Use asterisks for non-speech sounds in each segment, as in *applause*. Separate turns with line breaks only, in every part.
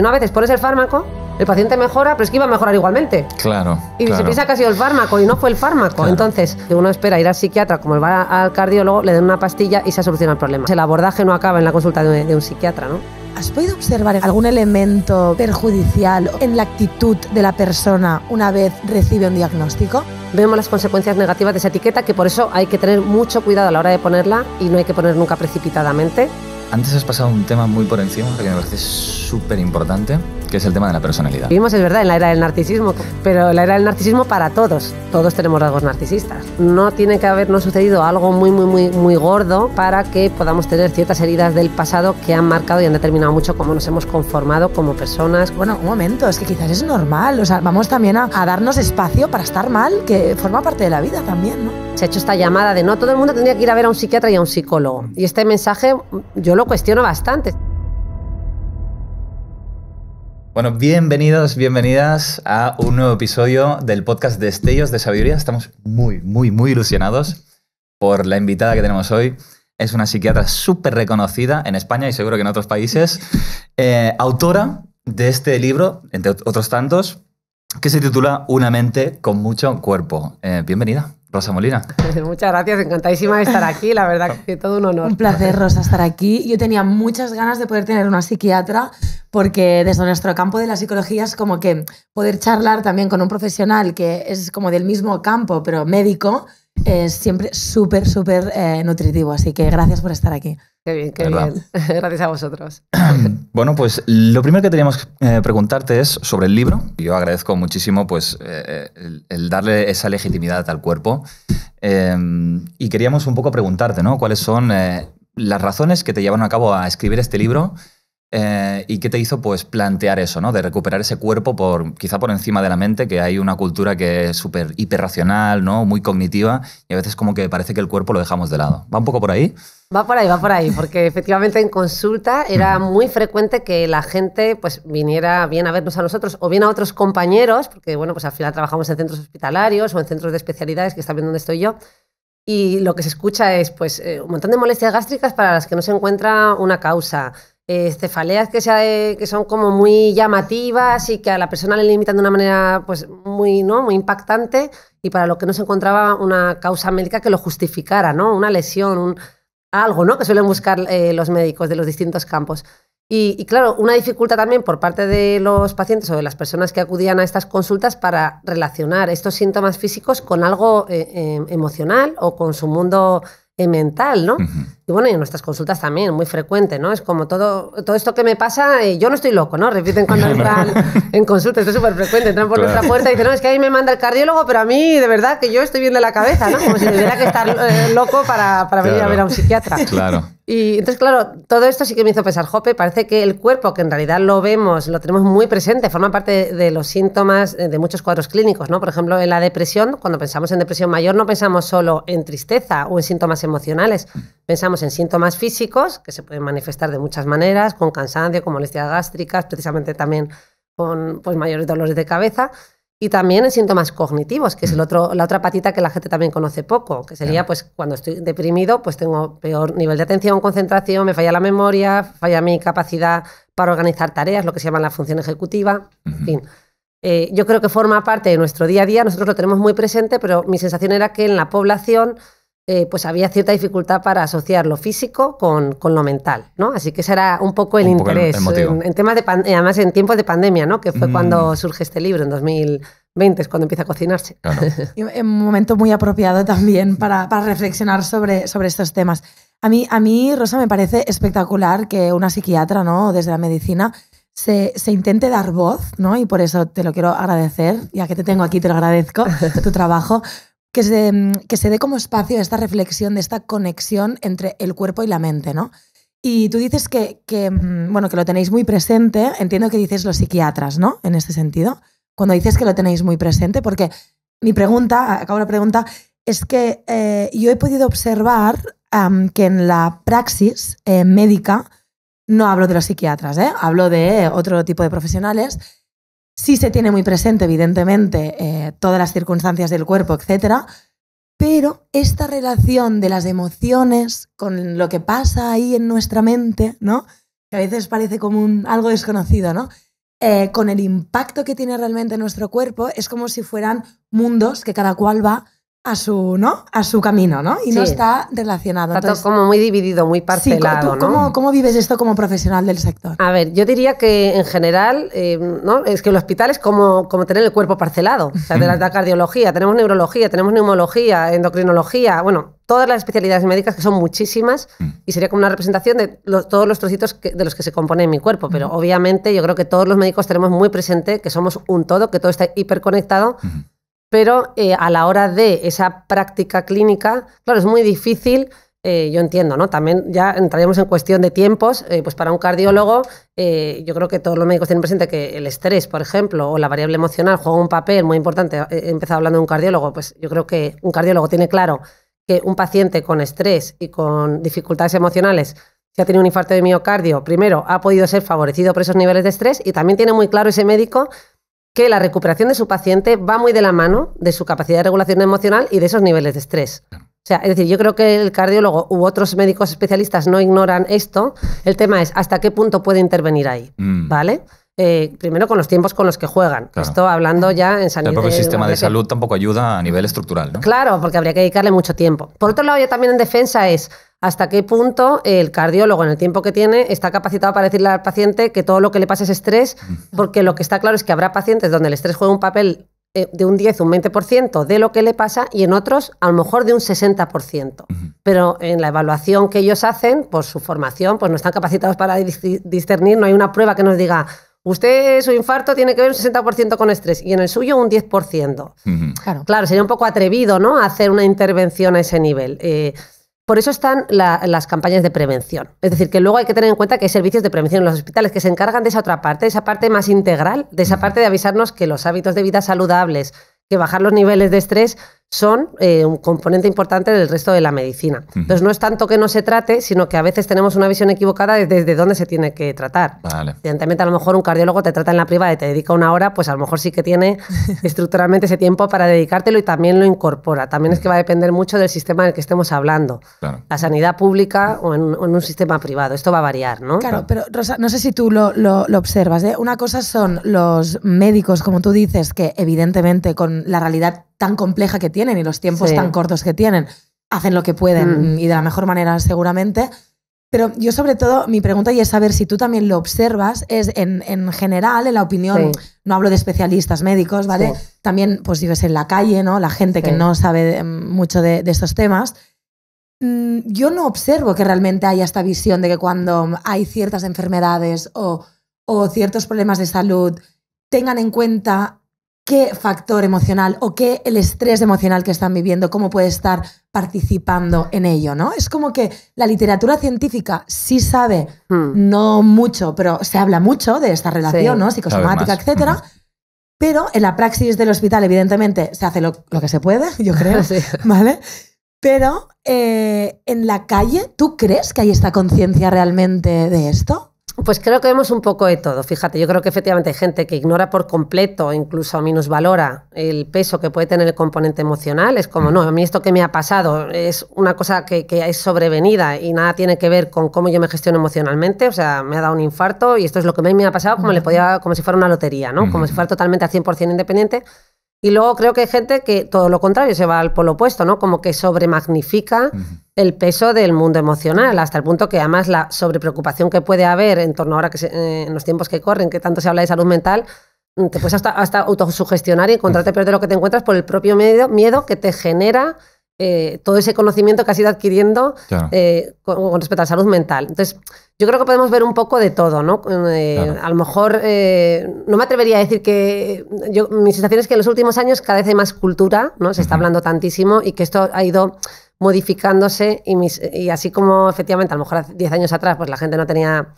una a veces pones el fármaco, el paciente mejora, pero es que iba a mejorar igualmente.
Claro. Y se piensa
que ha sido el fármaco y no fue el fármaco. Entonces, uno espera ir al psiquiatra, como va al cardiólogo, le den una pastilla y se soluciona el problema. El abordaje no acaba en la consulta de de un psiquiatra, ¿no?
¿Has podido observar algún elemento perjudicial en la actitud de la persona una vez recibe un diagnóstico?
Vemos las consecuencias negativas de esa etiqueta, que por eso hay que tener mucho cuidado a la hora de ponerla y no hay que poner nunca precipitadamente.
Antes has pasado un tema muy por encima que me parece súper importante que es el tema de la personalidad.
Vivimos, es verdad, en la era del narcisismo, pero la era del narcisismo para todos. Todos tenemos rasgos narcisistas. No tiene que habernos sucedido algo muy, muy, muy, muy gordo para que podamos tener ciertas heridas del pasado que han marcado y han determinado mucho cómo nos hemos conformado como personas. Bueno, un momento, es que quizás es normal. O sea, vamos también a, darnos espacio para estar mal, que forma parte de la vida también, ¿no? Se ha hecho esta llamada de no todo el mundo tendría que ir a ver a un psiquiatra y a un psicólogo. Y este mensaje yo lo cuestiono bastante.
Bueno, bienvenidos, bienvenidas a un nuevo episodio del podcast Destellos de Sabiduría. Estamos muy, muy, muy ilusionados por la invitada que tenemos hoy. Es una psiquiatra súper reconocida en España y seguro que en otros países. Eh, autora de este libro, entre otros tantos, que se titula Una mente con mucho cuerpo. Eh, bienvenida. Rosa Molina.
*laughs* Muchas gracias, encantadísima de estar aquí, la verdad
que todo un honor. Un placer, Rosa, estar aquí. Yo tenía muchas ganas de poder tener una psiquiatra porque desde nuestro campo de la psicología es como que poder charlar también con un profesional que es como del mismo campo, pero médico, es siempre súper, súper eh, nutritivo. Así que gracias por estar aquí. Qué bien, qué bien. *laughs* Gracias a vosotros.
*clears throat* Bueno, pues lo primero que teníamos que eh, preguntarte es sobre el libro. Yo agradezco muchísimo pues, eh, eh, el, darle esa legitimidad al cuerpo. Em, y queríamos un poco preguntarte, ¿no? ¿Cuáles son las razones que te llevaron a cabo a escribir este libro? Eh, ¿Y qué te hizo pues, plantear eso, ¿no? de recuperar ese cuerpo por, quizá por encima de la mente, que hay una cultura que es súper hiperracional, ¿no? muy cognitiva, y a veces como que parece que el cuerpo lo dejamos de lado? ¿Va un poco por ahí?
Va por ahí, va por ahí, *laughs* porque efectivamente en consulta era muy frecuente que la gente pues, viniera bien a vernos a nosotros o bien a otros compañeros, porque bueno, pues al final trabajamos en centros hospitalarios o en centros de especialidades, que está bien donde estoy yo, y lo que se escucha es pues, eh, un montón de molestias gástricas para las que no se encuentra una causa cefaleas que, sea que son como muy llamativas y que a la persona le limitan de una manera pues, muy, ¿no? muy impactante y para lo que no se encontraba una causa médica que lo justificara, ¿no? una lesión, un, algo ¿no? que suelen buscar eh, los médicos de los distintos campos. Y, claro, una dificultad también por parte de los pacientes o de las personas que acudían a estas consultas para relacionar estos síntomas físicos con algo eh, eh, emocional o con su mundo mental, ¿no? Y bueno, y en nuestras consultas también, muy frecuente, ¿no? Es como todo, todo esto que me pasa, eh, yo no estoy loco, ¿no? Repiten cuando *laughs* entran en consulta, esto es súper frecuente, entran por nuestra puerta y dicen, no, es que ahí me manda el cardiólogo, pero a mí de verdad que yo estoy bien de la cabeza, ¿no? Como si tuviera que estar eh, loco para, para venir a ver a un psiquiatra. Claro. Y entonces, claro, todo esto sí que me hizo pensar, jope, parece que el cuerpo, que en realidad lo vemos, lo tenemos muy presente, forma parte de los síntomas eh, de muchos cuadros clínicos, ¿no? Por ejemplo, en la depresión, cuando pensamos en depresión mayor, no pensamos solo en tristeza o en síntomas emocionales, pensamos pues, en síntomas físicos que se pueden manifestar de muchas maneras, con cansancio, con molestias gástricas, precisamente también con pues, mayores dolores de cabeza. Y también en síntomas cognitivos, que es el mm. otro, la otra patita que la gente también conoce poco, que sería pues cuando estoy deprimido, pues tengo peor nivel de atención, concentración, me falla la memoria, falla mi capacidad para organizar tareas, lo que se llama la función ejecutiva, en fin. Eh, yo creo que forma parte de nuestro día a día, nosotros lo tenemos muy presente, pero mi sensación era que en la población eh, pues había cierta dificultad para asociar lo físico con, con, lo mental, ¿no? Así que ese era un poco el interés en, de además en tiempos de pandemia, ¿no? Que fue mm. cuando surge este libro en 2020 es cuando empieza a cocinarse. *laughs*
un momento muy apropiado también para, para, reflexionar sobre, sobre estos temas. A mí, a mí, Rosa, me parece espectacular que una psiquiatra, ¿no? Desde la medicina se, se, intente dar voz, ¿no? Y por eso te lo quiero agradecer, ya que te tengo aquí, te lo agradezco, *laughs* tu trabajo, Mm, que se, dé como espacio a esta reflexión, de esta conexión entre el cuerpo y la mente, ¿no? Y tú dices que, mm, bueno, que lo tenéis muy presente, entiendo que dices los psiquiatras, ¿no? En este sentido, cuando dices que lo tenéis muy presente, porque mi pregunta, acabo la pregunta, es que eh, yo he podido observar que en la praxis eh, médica, no hablo de los psiquiatras, ¿eh? hablo de otro tipo de profesionales, Sí se tiene muy presente, evidentemente, eh, todas las circunstancias del cuerpo, etcétera, pero esta relación de las emociones con lo que pasa ahí en nuestra mente, ¿no? Que a veces parece como un, algo desconocido, ¿no? Eh, con el impacto que tiene realmente nuestro cuerpo, es como si fueran mundos que cada cual va a su, ¿no? a su camino, ¿no? Y no está relacionado. Está todo como muy dividido, muy parcelado, ¿cómo, vives esto como profesional del sector? A ver, yo diría que en general,
eh, ¿no? Es que el hospital es como, como tener el cuerpo parcelado. O sea, de la, cardiología, tenemos neurología, tenemos neumología, endocrinología, bueno, todas las especialidades médicas, que son muchísimas, mm. y sería como una representación de todos los trocitos de los que se compone mi cuerpo. Pero obviamente yo creo que todos los médicos tenemos muy presente que somos un todo, que todo está hiperconectado pero eh, a la hora de esa práctica clínica, claro, es muy difícil. Eh, yo entiendo, ¿no? También ya entraríamos en cuestión de tiempos, eh, pues para un cardiólogo, yo creo que todos los médicos tienen presente que el estrés, por ejemplo, o la variable emocional juega un papel muy importante. He empezado hablando de un cardiólogo, pues yo creo que un cardiólogo tiene claro que un paciente con estrés y con dificultades emocionales que ha tenido un infarto de miocardio, primero, ha podido ser favorecido por esos niveles de estrés y también tiene muy claro ese médico que la recuperación de su paciente va muy de la mano de su capacidad de regulación emocional y de esos niveles de estrés. O sea, es decir, yo creo que el cardiólogo u otros médicos especialistas no ignoran esto. El tema es hasta qué punto puede intervenir ahí, mm. ¿vale? Eh, primero con los tiempos con los que juegan. Esto hablando ya en sanidad. El propio eh, sistema de salud
tampoco ayuda a nivel estructural, ¿no?
Claro, porque habría que dedicarle mucho tiempo. Por otro lado, ya también en defensa es, hasta qué punto el cardiólogo, en el tiempo que tiene, está capacitado para decirle al paciente que todo lo que le pasa es estrés, porque lo que está claro es que habrá pacientes donde el estrés juega un papel eh, de un 10, un 20% de lo que le pasa y en otros a lo mejor de un 60%. Pero en la evaluación que ellos hacen, por su formación, pues no están capacitados para discernir, no hay una prueba que nos diga, usted su infarto tiene que ver un 60% con estrés y en el suyo un 10%. claro. sería un poco atrevido ¿no? hacer una intervención a ese nivel. Eh, por eso están las campañas de prevención. Es decir, que luego hay que tener en cuenta que hay servicios de prevención en los hospitales que se encargan de esa otra parte, de esa parte más integral, de esa parte de avisarnos que los hábitos de vida saludables, que bajar los niveles de estrés son eh, un componente importante del resto de la medicina. Entonces, no es tanto que no se trate, sino que a veces tenemos una visión equivocada de desde dónde se tiene que tratar. Evidentemente, a lo mejor un cardiólogo te trata en la privada y te dedica una hora, pues a lo mejor sí que tiene *laughs* estructuralmente ese tiempo para dedicártelo y también lo incorpora. También es que va a depender mucho del sistema del que estemos hablando. La sanidad pública o en, un sistema privado. Esto va a variar, ¿no? Claro, pero
Rosa, no sé si tú lo, observas. ¿eh? Una cosa son los médicos, como tú dices, que evidentemente con la realidad tan compleja que tienen y los tiempos tan cortos que tienen. Hacen lo que pueden mm. y de la mejor manera seguramente. Pero yo sobre todo, mi pregunta y es saber si tú también lo observas, es en, general, en la opinión, no hablo de especialistas médicos, ¿vale? También, pues vives en la calle, ¿no? La gente que no sabe mm, mucho de, estos temas. Mm, yo no observo que realmente haya esta visión de que cuando hay ciertas enfermedades o, o ciertos problemas de salud, tengan en cuenta qué factor emocional o qué el estrés emocional que están viviendo, cómo puede estar participando en ello, ¿no? Es como que la literatura científica sí sabe, hmm. no mucho, pero se habla mucho de esta relación, ¿no? Psicosomática, etc. Pero en la praxis del hospital, evidentemente, se hace lo, que se puede, *laughs* yo creo, ¿vale? Pero eh, en la calle, ¿tú crees que hay esta conciencia realmente de esto? Pues creo que vemos un poco de todo. Fíjate, yo creo que
efectivamente hay gente que ignora por completo, incluso valora el peso que puede tener el componente emocional. Es como, no, a mí esto que me ha pasado es una cosa que, es sobrevenida y nada tiene que ver con cómo yo me gestiono emocionalmente. O sea, me ha dado un infarto y esto es lo que me ha pasado como, le podía, como si fuera una lotería, ¿no? Como si fuera totalmente al 100% independiente. Y luego creo que hay gente que todo lo contrario se va al polo opuesto, ¿no? Como que sobremagnifica magnifica el peso del mundo emocional, hasta el punto que además la sobrepreocupación que puede haber en torno ahora que eh, en los tiempos que corren, que tanto se habla de salud mental, mm, te puedes hasta, hasta autosugestionar y encontrarte peor de lo que te encuentras por el propio miedo que te genera eh, todo ese conocimiento que has ido adquiriendo eh, con, respecto a la salud mental. Entonces, yo creo que podemos ver un poco de todo, ¿no? Eh, a lo mejor, no me atrevería a decir que, mi sensación es que en los últimos años cada vez hay más cultura, ¿no? Se está hablando tantísimo y que esto ha ido modificándose y, así como efectivamente a lo mejor 10 años atrás pues la gente no tenía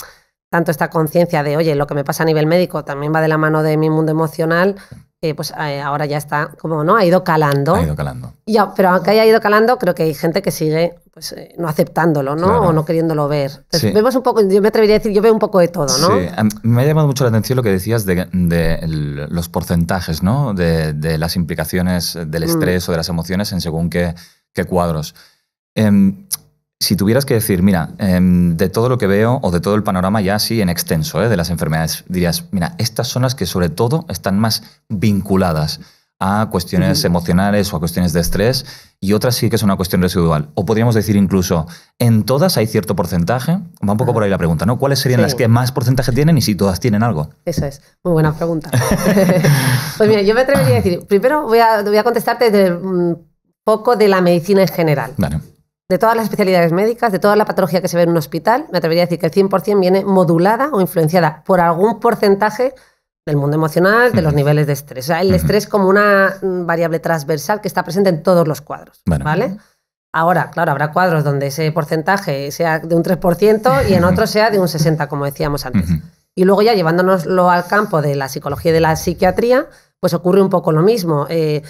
tanto esta conciencia de, oye, lo que me pasa a nivel médico también va de la mano de mi mundo emocional, eh, pues eh, ahora ya está, como no, ha ido calando. Ha ido calando. pero aunque haya ido calando, creo que hay gente que sigue pues, eh, no aceptándolo, ¿no? O no queriéndolo ver. Pues vemos un poco, yo me atrevería a decir, yo veo un poco de todo, ¿no?
Sí, me ha llamado mucho la atención lo que decías de, los porcentajes, ¿no? De, las implicaciones del mm. estrés o de las emociones en según qué, qué cuadros. Em, si tuvieras que decir, mira, em, de todo lo que veo o de todo el panorama ya así en extenso eh, de las enfermedades, dirías, mira, estas son las que sobre todo están más vinculadas a cuestiones emocionales o a cuestiones de estrés y otras sí que es una cuestión residual. O podríamos decir incluso, en todas hay cierto porcentaje, va un poco por ahí la pregunta, ¿no? ¿Cuáles serían las que más porcentaje tienen y si todas tienen algo?
Eso es, muy buena pregunta. *laughs* pues mira, yo me atrevería a decir, primero voy a, contestarte un mm, poco de la medicina en general. Vale de todas las especialidades médicas, de toda la patología que se ve en un hospital, me atrevería a decir que el 100% viene modulada o influenciada por algún porcentaje del mundo emocional, de los niveles de estrés. O sea, el estrés como una variable transversal que está presente en todos los cuadros, ¿vale? Ahora, claro, habrá cuadros donde ese porcentaje sea de un 3% y en otros sea de un 60%, como decíamos antes. Y luego ya llevándonoslo al campo de la psicología y de la psiquiatría, pues ocurre un poco lo mismo. Eh,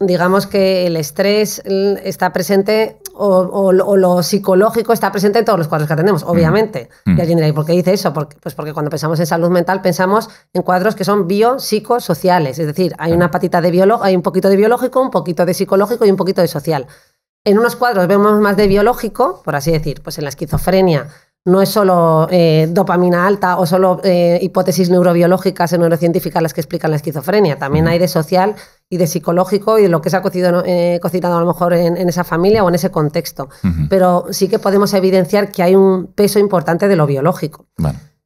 digamos que el estrés está presente o, lo psicológico está presente en todos los cuadros que atendemos, obviamente. Y alguien por qué dice eso? Porque, pues porque cuando pensamos en salud mental pensamos en cuadros que son biopsicosociales, es decir, hay una patita de biólogo, hay un poquito de biológico, un poquito de psicológico y un poquito de social. En unos cuadros vemos más de biológico, por así decir, pues en la esquizofrenia no es solo eh, dopamina alta o solo eh, hipótesis neurobiológicas o neurocientíficas las que explican la esquizofrenia, también hay de social y de psicológico y de lo que se ha eh, cocinado a lo mejor en, esa familia o en ese contexto. Pero sí que podemos evidenciar que hay un peso importante de lo biológico.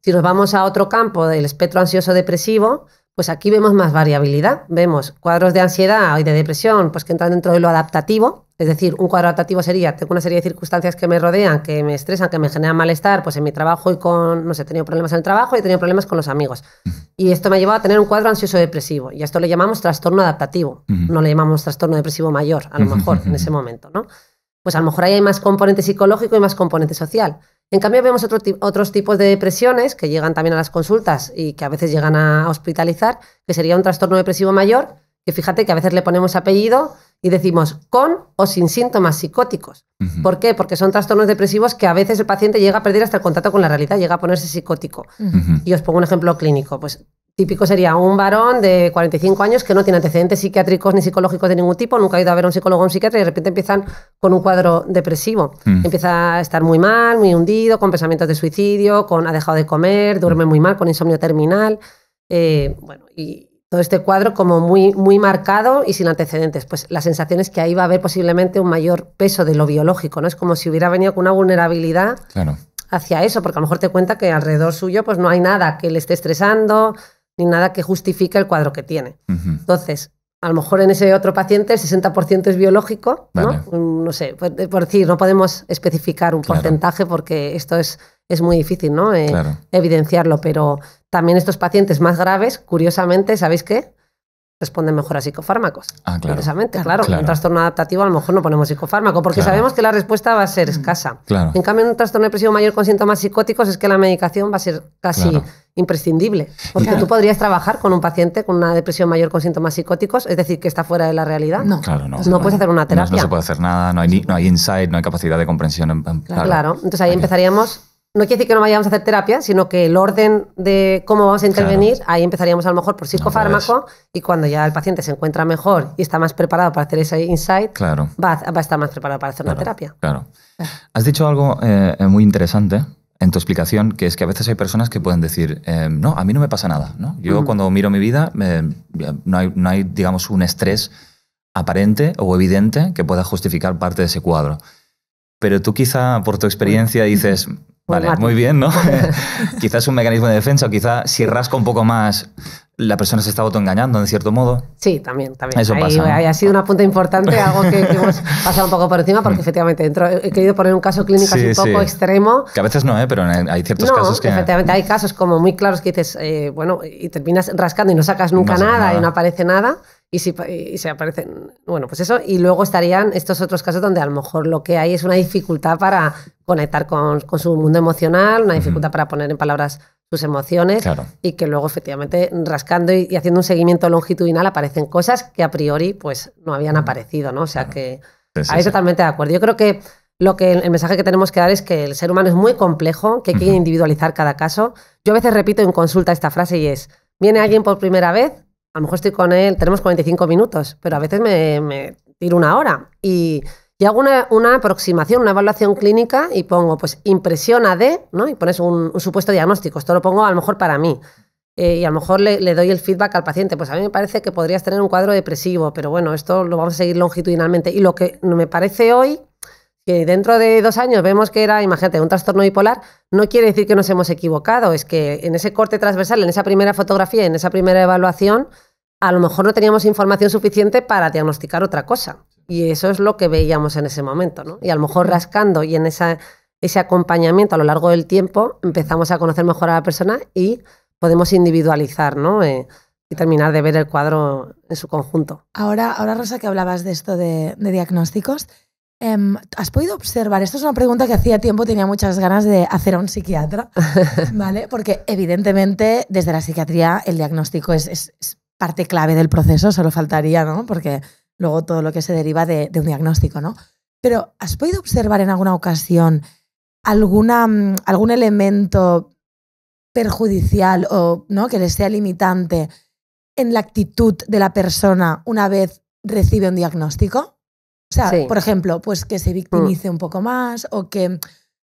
Si nos vamos a otro campo del espectro ansioso-depresivo, pues aquí vemos más variabilidad. Vemos cuadros de ansiedad y de depresión pues que entran dentro de lo adaptativo. Es decir, un cuadro adaptativo sería, tengo una serie de circunstancias que me rodean, que me estresan, que me generan malestar, pues en mi trabajo y con, no sé, he tenido problemas en el trabajo y he tenido problemas con los amigos. Y esto me ha llevado a tener un cuadro ansioso depresivo. Y a esto le llamamos trastorno adaptativo. No le llamamos trastorno depresivo mayor, a lo mejor, en ese momento, ¿no? Pues a lo mejor ahí hay más componente psicológico y más componente social. En cambio, vemos otros tipos de depresiones que llegan también a las consultas y que a veces llegan a hospitalizar, que sería un trastorno depresivo mayor, que fíjate que a veces le ponemos apellido y decimos con o sin síntomas psicóticos. ¿Por qué? Porque son trastornos depresivos que a veces el paciente llega a perder hasta el contacto con la realidad, llega a ponerse psicótico. Y os pongo un ejemplo clínico. Pues típico sería un varón de 45 años que no tiene antecedentes psiquiátricos ni psicológicos de ningún tipo, nunca ha ido a ver a un psicólogo o un psiquiatra y de repente empiezan con un cuadro depresivo. Mm. Empieza a estar muy mal, muy hundido, con pensamientos de suicidio, con ha dejado de comer, duerme muy mal, con insomnio terminal. Eh, bueno, y todo este cuadro como muy, muy marcado y sin antecedentes. Pues la sensación es que ahí va a haber posiblemente un mayor peso de lo biológico, ¿no? Es como si hubiera venido con una vulnerabilidad. hacia eso, porque a lo mejor te cuenta que alrededor suyo pues no hay nada que le esté estresando, ni nada que justifique el cuadro que tiene. Entonces, a lo mejor en ese otro paciente el 60% es biológico, ¿no? Mm, sé, por, decir, no podemos especificar un porcentaje porque esto es, es muy difícil, ¿no? Eh, evidenciarlo, pero también estos pacientes más graves, curiosamente, ¿sabéis qué? responden mejor a psicofármacos. Ah, claro. Precisamente, claro. Un trastorno adaptativo a lo mejor no ponemos psicofármaco porque sabemos que la respuesta va a ser mm. escasa. Claro. En cambio, en un trastorno depresión mayor con síntomas psicóticos es que la medicación va a ser casi imprescindible. Porque tú podrías trabajar con un paciente con una depresión mayor con síntomas psicóticos, es decir, que está fuera de la realidad. No,
claro, no. No puedes hacer una terapia. No, se puede hacer nada, no hay, insight, no hay capacidad de comprensión. En, claro.
entonces ahí empezaríamos no quiere decir que no vayamos a hacer terapia, sino que el orden de cómo vamos a intervenir, ahí empezaríamos a lo mejor por psicofármaco y cuando ya el paciente se encuentra mejor y está más preparado para hacer ese insight, claro. va, a, estar más preparado para hacer la una terapia.
Claro. Has dicho algo eh, eh, muy interesante en tu explicación, que es que a veces hay personas que pueden decir, eh, no, a mí no me pasa nada. ¿no? Yo cuando miro mi vida, no, hay, no hay, digamos, un estrés aparente o evidente que pueda justificar parte de ese cuadro. Pero tú quizá por tu experiencia dices, pues vale, muy bien, ¿no? *laughs* *laughs* quizás un mecanismo de defensa, o quizás si rasca un poco más, la persona se está autoengañando, en cierto modo.
Sí, también, también. Eso pasa. Ahí ha sido una punta importante, algo que, hemos *laughs* pasado un poco por encima, porque mm. efectivamente dentro, he querido poner un caso clínico así un poco extremo.
Que a veces no, ¿eh? pero hay ciertos casos que. Efectivamente, hay
casos como muy claros que dices, eh, bueno, y terminas rascando y no sacas nunca nada, y no aparece nada y, y se aparecen, bueno, pues eso, y luego estarían estos otros casos donde a lo mejor lo que hay es una dificultad para conectar con, con su mundo emocional, una dificultad para poner en palabras sus emociones y que luego efectivamente rascando y, haciendo un seguimiento longitudinal aparecen cosas que a priori pues no habían aparecido, ¿no? O sea que ahí totalmente de acuerdo. Yo creo que lo que el mensaje que tenemos que dar es que el ser humano es muy complejo, que hay que individualizar cada caso. Yo a veces repito en consulta esta frase y es, viene alguien por primera vez a lo mejor estoy con él, tenemos 45 minutos, pero a veces me, tiro una hora y, hago una, aproximación, una evaluación clínica y pongo, pues, impresión AD, ¿no? Y pones un, supuesto diagnóstico. Esto lo pongo a lo mejor para mí. Eh, y a lo mejor le, le, doy el feedback al paciente. Pues a mí me parece que podrías tener un cuadro depresivo, pero bueno, esto lo vamos a seguir longitudinalmente. Y lo que me parece hoy que dentro de dos años vemos que era, imagínate, un trastorno bipolar, no quiere decir que nos hemos equivocado, es que en ese corte transversal, en esa primera fotografía, en esa primera evaluación, a lo mejor no teníamos información suficiente para diagnosticar otra cosa. Y eso es lo que veíamos en ese momento, Y a lo mejor rascando y en ese acompañamiento a lo largo del tiempo empezamos a conocer mejor a la persona y podemos individualizar, ¿no? Eh, y terminar de ver el cuadro en su conjunto.
Ahora, ahora Rosa, que hablabas de esto de diagnósticos, Em, ¿Has podido observar? esto es una pregunta que hacía tiempo tenía muchas ganas de hacer a un psiquiatra, *laughs* ¿vale? Porque evidentemente desde la psiquiatría el diagnóstico es, parte clave del proceso, solo faltaría, ¿no? Porque luego todo lo que se deriva de, un diagnóstico, ¿no? Pero ¿has podido observar en alguna ocasión alguna, mm, algún elemento perjudicial o ¿no? que le sea limitante en la actitud de la persona una vez recibe un diagnóstico? O sea, por ejemplo, pues que se mm. victimice un poco más o que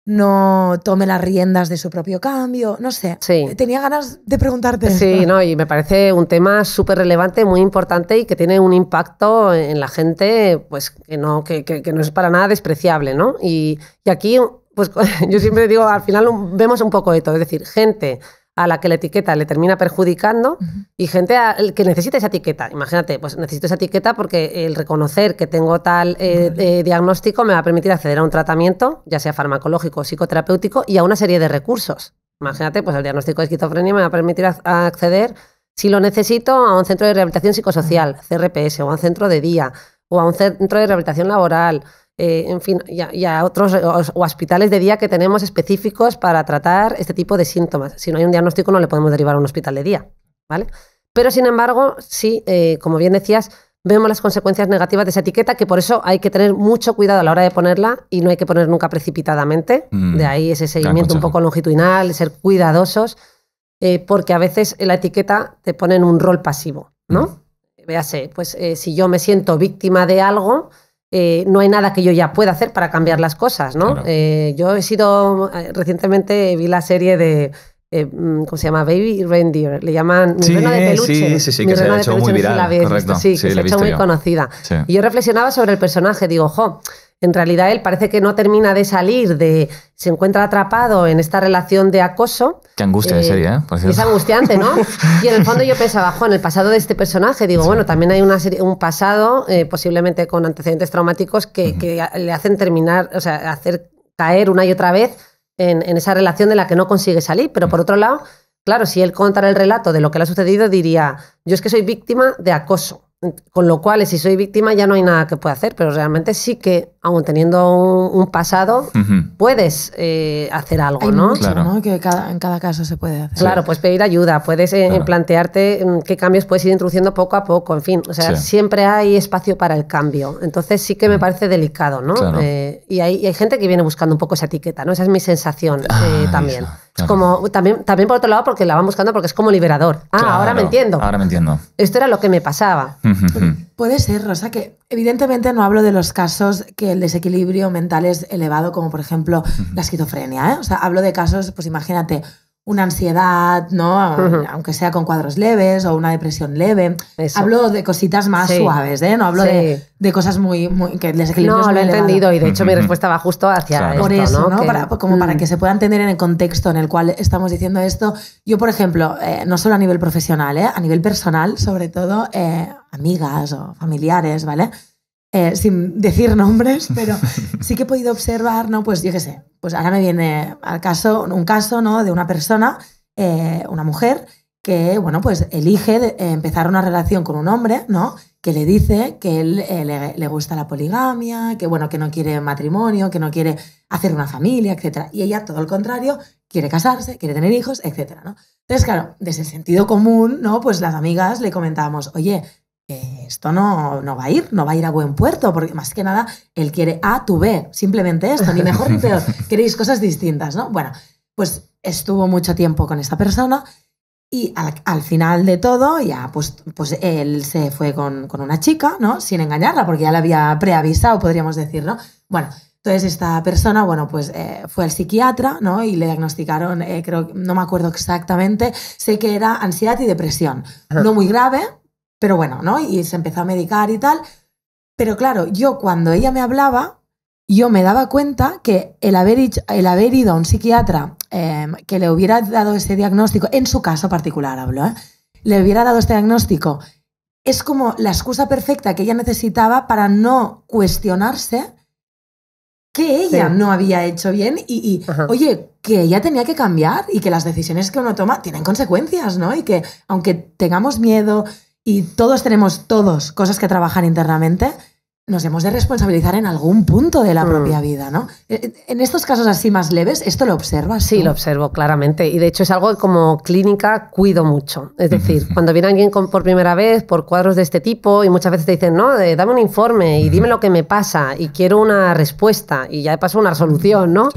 no tome las riendas de su propio cambio, no sé. Eh, tenía ganas de preguntarte. Sí, y
me parece un tema súper relevante, muy importante y que tiene un impacto en la gente, pues que no, no es para nada despreciable, Y, y aquí, pues *laughs* yo siempre digo, al final vemos un poco de todo, es decir, gente a la que la etiqueta le termina perjudicando y gente que necesita esa etiqueta. Imagínate, pues necesito esa etiqueta porque el reconocer que tengo tal eh, eh, diagnóstico me va a permitir acceder a un tratamiento, ya sea farmacológico o psicoterapéutico, y a una serie de recursos. Imagínate, pues el diagnóstico de esquizofrenia me va a permitir acceder, si lo necesito, a un centro de rehabilitación psicosocial, CRPS, o a un centro de día, o a un centro de rehabilitación laboral, eh, en fin, y a, otros hospitales de día que tenemos específicos para tratar este tipo de síntomas. Si no hay un diagnóstico, no le podemos derivar a un hospital de día, ¿vale? Pero sin embargo, sí, eh, como bien decías, vemos las consecuencias negativas de esa etiqueta, que por eso hay que tener mucho cuidado a la hora de ponerla y no hay que poner nunca precipitadamente. Mm. de ahí ese seguimiento un poco longitudinal, ser cuidadosos, eh, porque a veces la etiqueta te en un rol pasivo, ¿no? Mm. Véase, pues si yo me siento víctima de algo, eh, no hay nada que yo ya pueda hacer para cambiar las cosas, ¿no? Eh, yo he sido, eh, recientemente vi la serie de, mm, ¿cómo se llama? Baby Reindeer, le llaman mi de peluche. Sí, sí, sí, que se ha hecho muy viral, que se ha hecho muy conocida. Y yo reflexionaba sobre el personaje, digo, jo, en realidad él parece que no termina de salir, de se encuentra atrapado en esta relación de acoso.
Qué angustia de eh, ¿eh? es
angustiante, ¿no? *laughs* y en el fondo yo pensaba, Juan, en el pasado de este personaje, digo, bueno, también hay una serie, un pasado, eh, posiblemente con antecedentes traumáticos, que, le hacen terminar, o sea, hacer caer una y otra vez en, esa relación de la que no consigue salir. Pero por otro lado, claro, si él contara el relato de lo que le ha sucedido, diría, yo es que soy víctima de acoso. Con lo cual, si soy víctima ya no hay nada que pueda hacer, pero realmente sí que, aun teniendo un, pasado, puedes eh, hacer
algo, ¿no? claro. Que en cada caso se puede hacer. Claro,
puedes pedir ayuda, puedes eh, plantearte mm, qué cambios puedes ir introduciendo poco a poco, en fin, o sea, siempre hay espacio para el cambio. Entonces sí que me mm. parece delicado, ¿no? Eh, y, hay, gente que viene buscando un poco esa etiqueta, ¿no? Esa es mi sensación ah, también. Como, también, también por otro lado, porque la van buscando porque es como liberador. Ah, ahora me entiendo.
Ahora me entiendo.
Esto era lo que me pasaba. Puede ser, Rosa, que evidentemente no hablo de los casos que el desequilibrio mental es elevado, como por ejemplo la esquizofrenia. ¿eh? O sea, hablo de casos, pues imagínate, una ansiedad, ¿no? Aunque sea con cuadros leves o una depresión leve. Hablo de cositas más suaves, ¿eh? No hablo de, de, cosas muy, muy que les No, lo he entendido y de hecho mi respuesta va justo hacia Por eso, ¿no? como para mm. que se pueda entender en el contexto en el cual estamos diciendo esto. Yo, por ejemplo, eh, no solo a nivel profesional, ¿eh? A nivel personal, sobre todo, eh, amigas o familiares, ¿vale? Eh, sin decir nombres, *laughs* pero sí que he podido observar, ¿no? Pues yo qué sé, pues ahora me viene al caso, un caso, ¿no? De una persona, eh, una mujer, que, bueno, pues elige eh, empezar una relación con un hombre, ¿no? Que le dice que él le, gusta la poligamia, que, bueno, que no quiere matrimonio, que no quiere hacer una familia, etc. Y ella, todo el contrario, quiere casarse, quiere tener hijos, etc. ¿no? Entonces, claro, desde el sentido común, ¿no? Pues las amigas le comentábamos, oye, que esto no, no va a ir, no va a ir a buen puerto, porque más que nada él quiere A, tu B, simplemente esto, ni mejor ni *laughs* peor, queréis cosas distintas, ¿no? Bueno, pues estuvo mucho tiempo con esta persona y al, final de todo ya, pues, pues él se fue con, una chica, ¿no? Sin engañarla, porque ya la había preavisado, podríamos decir, ¿no? Bueno. Entonces esta persona, bueno, pues eh, fue al psiquiatra, ¿no? Y le diagnosticaron, eh, creo, no me acuerdo exactamente, sé que era ansiedad y depresión. No muy grave, pero bueno, ¿no? Y se empezó a medicar y tal. Pero claro, yo cuando ella me hablaba, yo me daba cuenta que el haber, el ido a un psiquiatra em, que le hubiera dado ese diagnóstico, en su caso particular hablo, ¿eh? le hubiera dado este diagnóstico, es como la excusa perfecta que ella necesitaba para no cuestionarse que ella no había hecho bien y oye, que ella tenía que cambiar y que las decisiones que uno toma tienen consecuencias, ¿no? Y que aunque tengamos miedo, y todos tenemos todos cosas que trabajar internamente, nos hemos de responsabilizar en algún punto de la mm. propia vida, ¿no? E, e, en estos casos así más leves, ¿esto lo
observas? Sí, lo observo claramente. Y de hecho es algo que como clínica cuido mucho. Es decir, cuando viene alguien con, por primera vez por cuadros de este tipo y muchas veces te dicen, no, eh, dame un informe y dime lo que me pasa y quiero una respuesta y ya he paso una solución, ¿no?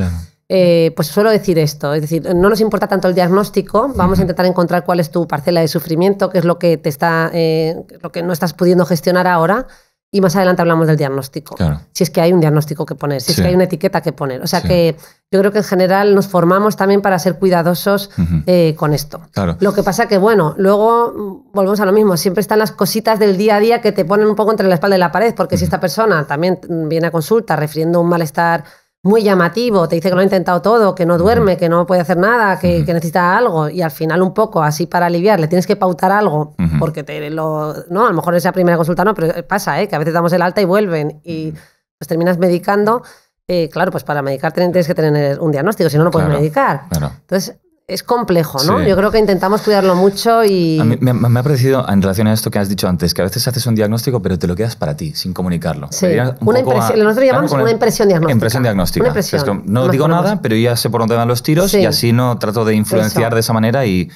Eh, pues suelo decir esto, es decir, no nos importa tanto el diagnóstico, vamos a intentar encontrar cuál es tu parcela de sufrimiento, qué es lo que te está, eh, lo que no estás pudiendo gestionar ahora, y más adelante hablamos del diagnóstico. Si es que hay un diagnóstico que poner, si es que hay una etiqueta que poner. O sea que yo creo que en general nos formamos también para ser cuidadosos eh, con esto. Lo que pasa que, bueno, luego volvemos a lo mismo. Siempre están las cositas del día a día que te ponen un poco entre la espalda y la pared, porque si esta persona también viene a consulta refiriendo un malestar muy llamativo, te dice que lo ha intentado todo, que no duerme, que no puede hacer nada, que, necesita algo, y al final un poco así para aliviar, le tienes que pautar algo, porque te lo, no, a lo mejor esa primera consulta no, pero pasa, ¿eh? que a veces damos el alta y vuelven, y pues terminas medicando. Eh, claro, pues para medicar tienes que tener un diagnóstico, si no, no puedes medicar. Claro. Entonces, es complejo, ¿no? Yo creo que intentamos cuidarlo mucho y...
me, ha parecido, en relación a esto que has dicho antes, que a veces haces un diagnóstico pero te lo quedas para ti, sin comunicarlo. Sí. una impresión, nosotros llamamos una impresión diagnóstica. Impresión diagnóstica. Una impresión. no digo nada, pero ya sé por dónde van los tiros y así no trato de influenciar de esa manera y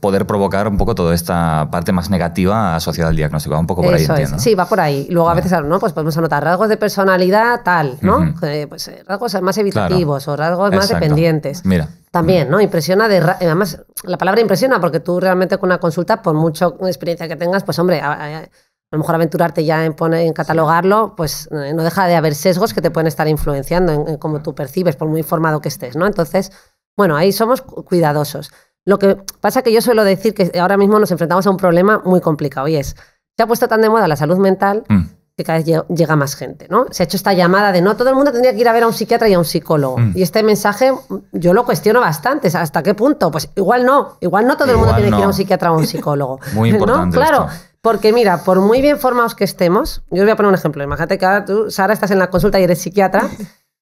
poder provocar un poco toda esta parte más negativa asociada al diagnóstico. Va un poco por ahí, entiendo. Sí,
va por ahí. Luego a veces, ¿no? Pues podemos anotar rasgos de personalidad tal, ¿no? Eh, pues, eh, rasgos más evitativos o rasgos más dependientes. Mira. También, mm. ¿no? Impresiona de... Además, la palabra impresiona porque tú realmente con una consulta, por mucha experiencia que tengas, pues hombre, a, lo mejor aventurarte ya en, en catalogarlo, pues eh, no deja de haber sesgos que te pueden estar influenciando en, cómo tú percibes, por muy informado que estés, ¿no? Entonces, bueno, ahí somos cuidadosos. Lo que pasa que yo suelo decir que ahora mismo nos enfrentamos a un problema muy complicado y es, se ha puesto tan de moda la salud mental mm que cada vez llega más gente, ¿no? Se ha hecho esta llamada de no, todo el mundo tendría que ir a ver a un psiquiatra y a un psicólogo. Mm. Y este mensaje mm, yo lo cuestiono bastante, ¿hasta qué punto? Pues igual no, igual no todo el mundo tiene que ir a un psiquiatra o a un *laughs* psicólogo.
Muy importante. Claro,
porque mira, por muy bien formados que estemos, yo voy a poner un ejemplo, imagínate que tú, Sara, estás en la consulta y eres psiquiatra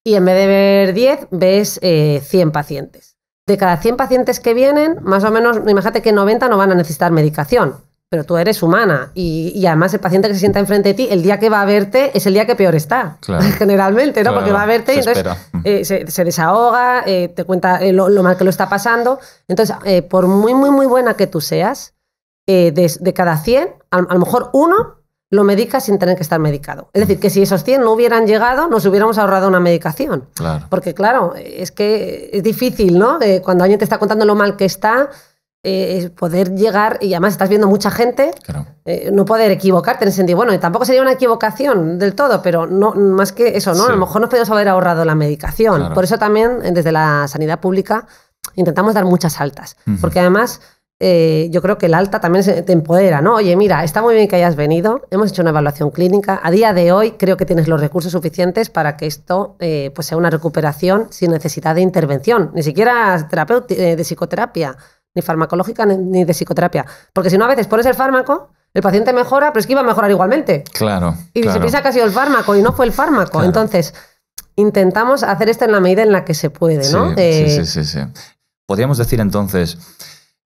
y en vez de ver 10, ves 100 eh, pacientes. De cada 100 pacientes que vienen, más o menos, imagínate que 90 no van a necesitar medicación pero tú eres humana y, además el paciente que se sienta enfrente de ti, el día que va a verte es el día que peor está, *laughs* generalmente, ¿no? Porque va a verte y entonces mm. eh, se, desahoga, eh, te cuenta eh, lo, mal que lo está pasando. Entonces, por muy, muy, muy buena que tú seas, de, cada 100, a, lo mejor uno lo medica sin tener que estar medicado. Es decir, que si esos 100 no hubieran llegado, nos hubiéramos ahorrado una medicación. Porque claro, es que es difícil, ¿no? cuando alguien te está contando lo mal que está, eh, poder llegar, y además estás viendo mucha gente, eh, no poder equivocarte en ese sentido, bueno, tampoco sería una equivocación del todo, pero no más que eso, ¿no? A lo mejor nos podemos haber ahorrado la medicación. Por eso también desde la sanidad pública intentamos dar muchas altas, porque además... Eh, yo creo que el alta también te empodera, ¿no? Oye, mira, está muy bien que hayas venido, hemos hecho una evaluación clínica, a día de hoy creo que tienes los recursos suficientes para que esto pues sea una recuperación sin necesidad de intervención, ni siquiera de psicoterapia, ni farmacológica ni de psicoterapia. Porque si no, a veces pones el fármaco, el paciente mejora, pero es que iba a mejorar igualmente.
Claro. Y se piensa
que ha sido el fármaco y no fue el fármaco. Entonces, intentamos hacer esto en la medida en la que se puede, ¿no? Sí, sí,
eh, sí, Podríamos decir entonces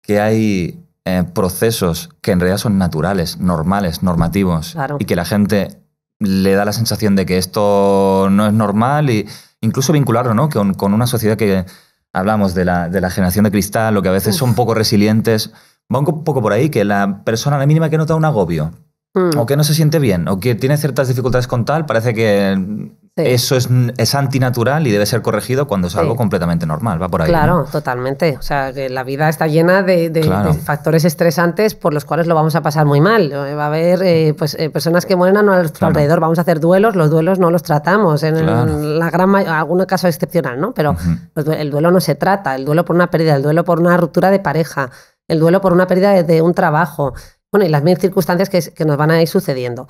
que hay eh, procesos que en realidad son naturales, normales, normativos, y que la gente le da la sensación de que esto no es normal e incluso vincularlo ¿no? con, con una sociedad que hablamos de la, de la generación de cristal, lo que a veces son poco resilientes, va un poco por ahí, que la persona, la mínima que nota un agobio, mm. o que no se siente bien, o que tiene ciertas dificultades con tal, parece que eso es, antinatural y debe ser corregido cuando es algo completamente normal, va por ahí. Claro,
totalmente. O sea, la vida está llena de, factores estresantes por los cuales lo vamos a pasar muy mal. Eh, va a haber eh, pues, eh, personas que mueren a nuestro alrededor, vamos a hacer duelos, los duelos no los tratamos, en, la gran algún caso excepcional, ¿no? Pero pues, el duelo no se trata, el duelo por una pérdida, el duelo por una ruptura de pareja, el duelo por una pérdida de, un trabajo, bueno, y las mil circunstancias que, nos van a ir sucediendo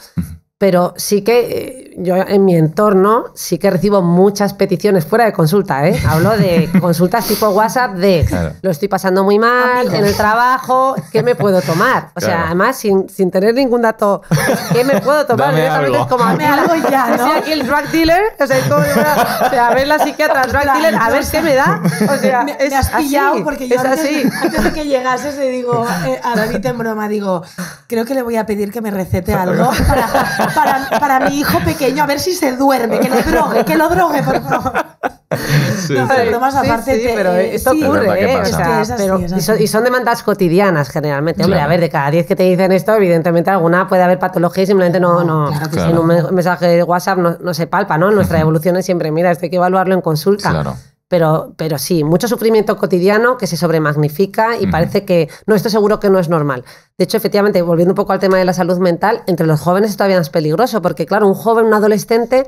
pero sí que eh, yo en mi entorno sí que recibo muchas peticiones fuera de consulta, ¿eh? *laughs* Hablo de consultas tipo WhatsApp de lo estoy pasando muy mal, en el trabajo, ¿qué me puedo tomar? O sea, además sin, sin, tener ningún dato, ¿qué me
puedo tomar? Dame algo. Es como, Dame algo ya, ¿no? O el drug dealer, o sea, a ver la psiquiatra, el drug dealer, a ver qué me da. O sea, me, has pillado porque yo antes, así. antes, de que llegases le digo eh, a David en broma, digo, creo que le voy a pedir que me recete *laughs* algo para para, para, mi hijo pequeño, a ver si se duerme, que lo drogue, que lo drogue, por favor. pero esto ocurre,
Y son demandas cotidianas, generalmente. Hombre, a ver, de cada 10 que te dicen esto, evidentemente alguna puede haber patología y simplemente no. no, En un mensaje de WhatsApp no, no se palpa, ¿no? Nuestra evolución es siempre, mira, esto hay que evaluarlo en consulta. Claro. Pero, pero sí, mucho sufrimiento cotidiano que se sobremagnifica y parece que no, esto seguro que no es normal. De hecho, efectivamente, volviendo un poco al tema de la salud mental, entre los jóvenes es todavía más peligroso, porque claro, un joven, un adolescente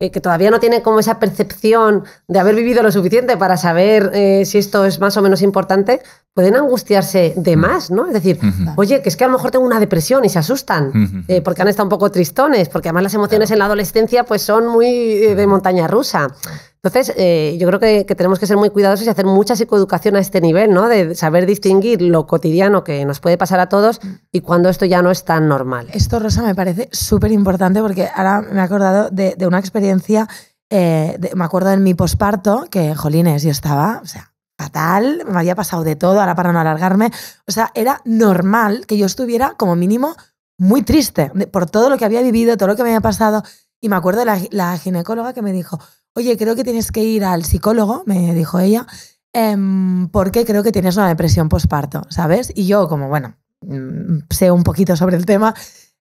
eh, que todavía no tiene como esa percepción de haber vivido lo suficiente para saber eh, si esto es más o menos importante, pueden angustiarse de más, ¿no? Es decir, oye, que es que a lo mejor tengo una depresión y se asustan, eh, porque han estado un poco tristones, porque además las emociones en la adolescencia pues son muy de montaña rusa. Entonces, eh, yo creo que, tenemos que ser muy cuidadosos y hacer mucha psicoeducación a este nivel, ¿no? De saber distinguir lo cotidiano que nos puede pasar a todos y cuando esto ya no es tan normal.
Esto, Rosa, me parece súper importante porque ahora me he acordado de, una experiencia, eh, me acuerdo en mi posparto, que, jolines, yo estaba, o sea, fatal, me había pasado de todo, ahora para no alargarme, o sea, era normal que yo estuviera como mínimo muy triste por todo lo que había vivido, todo lo que me había pasado. Y me acuerdo de la ginecóloga que me dijo, oye, creo que tienes que ir al psicólogo, me dijo ella, em, porque creo que tienes una depresión posparto, ¿sabes? Y yo, como, bueno, mm, sé un poquito sobre el tema,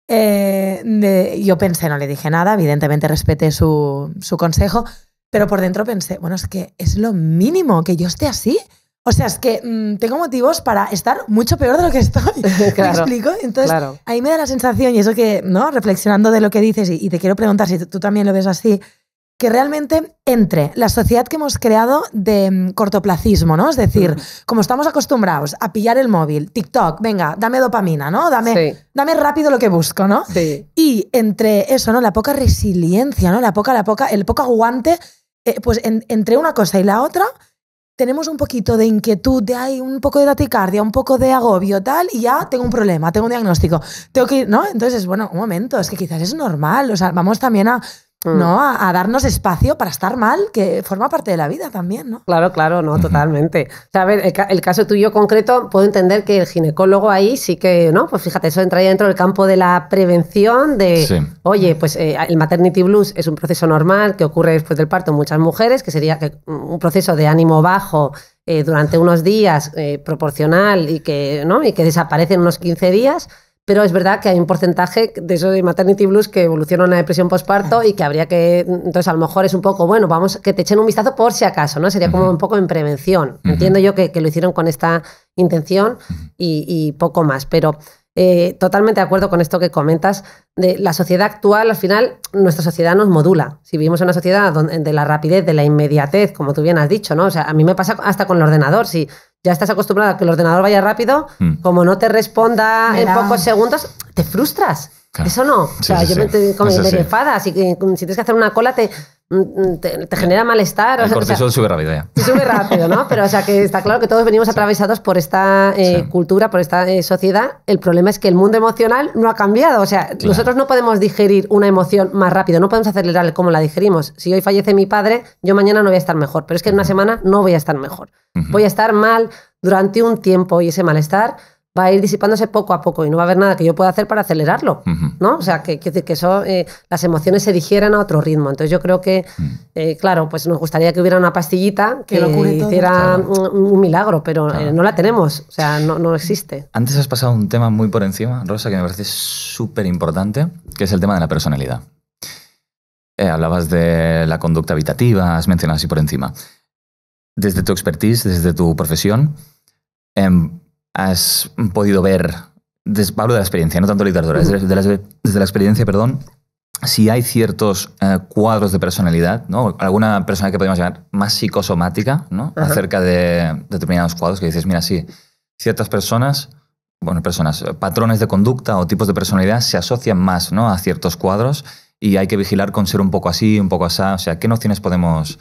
eh, yo pensé, no le dije nada, evidentemente respeté su, consejo, pero por dentro pensé, bueno, es que es lo mínimo que yo esté así. O sea, es que mm, tengo motivos para estar mucho peor de lo que estoy. *laughs* ¿Me explico? Entonces, ahí me da la sensación, y eso que, ¿no? Reflexionando de lo que dices, y te quiero preguntar si tú también lo ves así, que realmente entre la sociedad que hemos creado de mm, cortoplacismo, ¿no? Es decir, como estamos acostumbrados a pillar el móvil, TikTok, venga, dame dopamina, ¿no? Dame, dame rápido lo que busco, ¿no? Y entre eso, ¿no? La poca resiliencia, ¿no? La poca, la poca, el poco aguante, eh, pues entre una cosa y la otra tenemos un poquito de inquietud, de hay un poco de taticardia, un poco de agobio, tal, y ya tengo un problema, tengo un diagnóstico, tengo que ¿no? Entonces, bueno, un momento, es que quizás es normal, o sea, vamos también a Mm. ¿no? A, darnos espacio para estar mal, que forma parte de la vida también, ¿no?
Claro, claro, no, totalmente. el, caso tuyo concreto, puedo entender que el ginecólogo ahí sí que, ¿no? Pues fíjate, eso entraría dentro del campo de la prevención, de, oye, pues eh, el maternity blues es un proceso normal que ocurre después del parto en muchas mujeres, que sería un proceso de ánimo bajo eh, durante unos días eh, proporcional y que, ¿no? y que desaparece en unos 15 días. Pero es verdad que hay un porcentaje de eso de maternity blues que evoluciona una depresión postparto y que habría que. Entonces, a lo mejor es un poco, bueno, vamos, que te echen un vistazo por si acaso, ¿no? Sería como un poco en prevención. Entiendo yo que, lo hicieron con esta intención y, poco más. Pero eh, totalmente de acuerdo con esto que comentas. De la sociedad actual, al final, nuestra sociedad nos modula. Si vivimos en una sociedad de la rapidez, de la inmediatez, como tú bien has dicho, ¿no? O sea, a mí me pasa hasta con el ordenador. Si ya estás acostumbrada a que el ordenador vaya rápido, mm. como no te responda en pocos segundos, te frustras. Eso no. o sea, yo me, como, enfada. Si, tienes que hacer una cola, te, te, genera malestar. El sube rápido ya. Sube rápido, ¿no? Pero o sea, que está claro que todos venimos atravesados por esta eh, cultura, por esta eh, sociedad. El problema es que el mundo emocional no ha cambiado. O sea, nosotros no podemos digerir una emoción más rápido. No podemos acelerar como la digerimos. Si hoy fallece mi padre, yo mañana no voy a estar mejor. Pero es que en una semana no voy a estar mejor. Voy a estar mal durante un tiempo y ese malestar va a ir disipándose poco a poco y no va a haber nada que yo pueda hacer para acelerarlo, ¿no? O sea, que, que, eso, eh, las emociones se digieran a otro ritmo. Entonces yo creo que, mm. eh, claro, pues nos gustaría que hubiera una pastillita que, hiciera un, milagro, pero eh, no la tenemos, o sea, no, no, existe.
Antes has pasado un tema muy por encima, Rosa, que me parece súper importante, que es el tema de la personalidad. hablabas de la conducta habitativa, has mencionado así por encima. Desde tu expertise, desde tu profesión, em, has podido ver, hablo de la experiencia, no tanto literatura, desde, la, experiencia, perdón, si hay ciertos eh, cuadros de personalidad, ¿no? alguna persona que podemos llamar más psicosomática acerca de determinados cuadros, que dices, mira, sí, ciertas personas, bueno, personas, patrones de conducta o tipos de personalidad se asocian más ¿no? a ciertos cuadros y hay que vigilar con ser un poco así, un poco así, o sea, ¿qué nociones podemos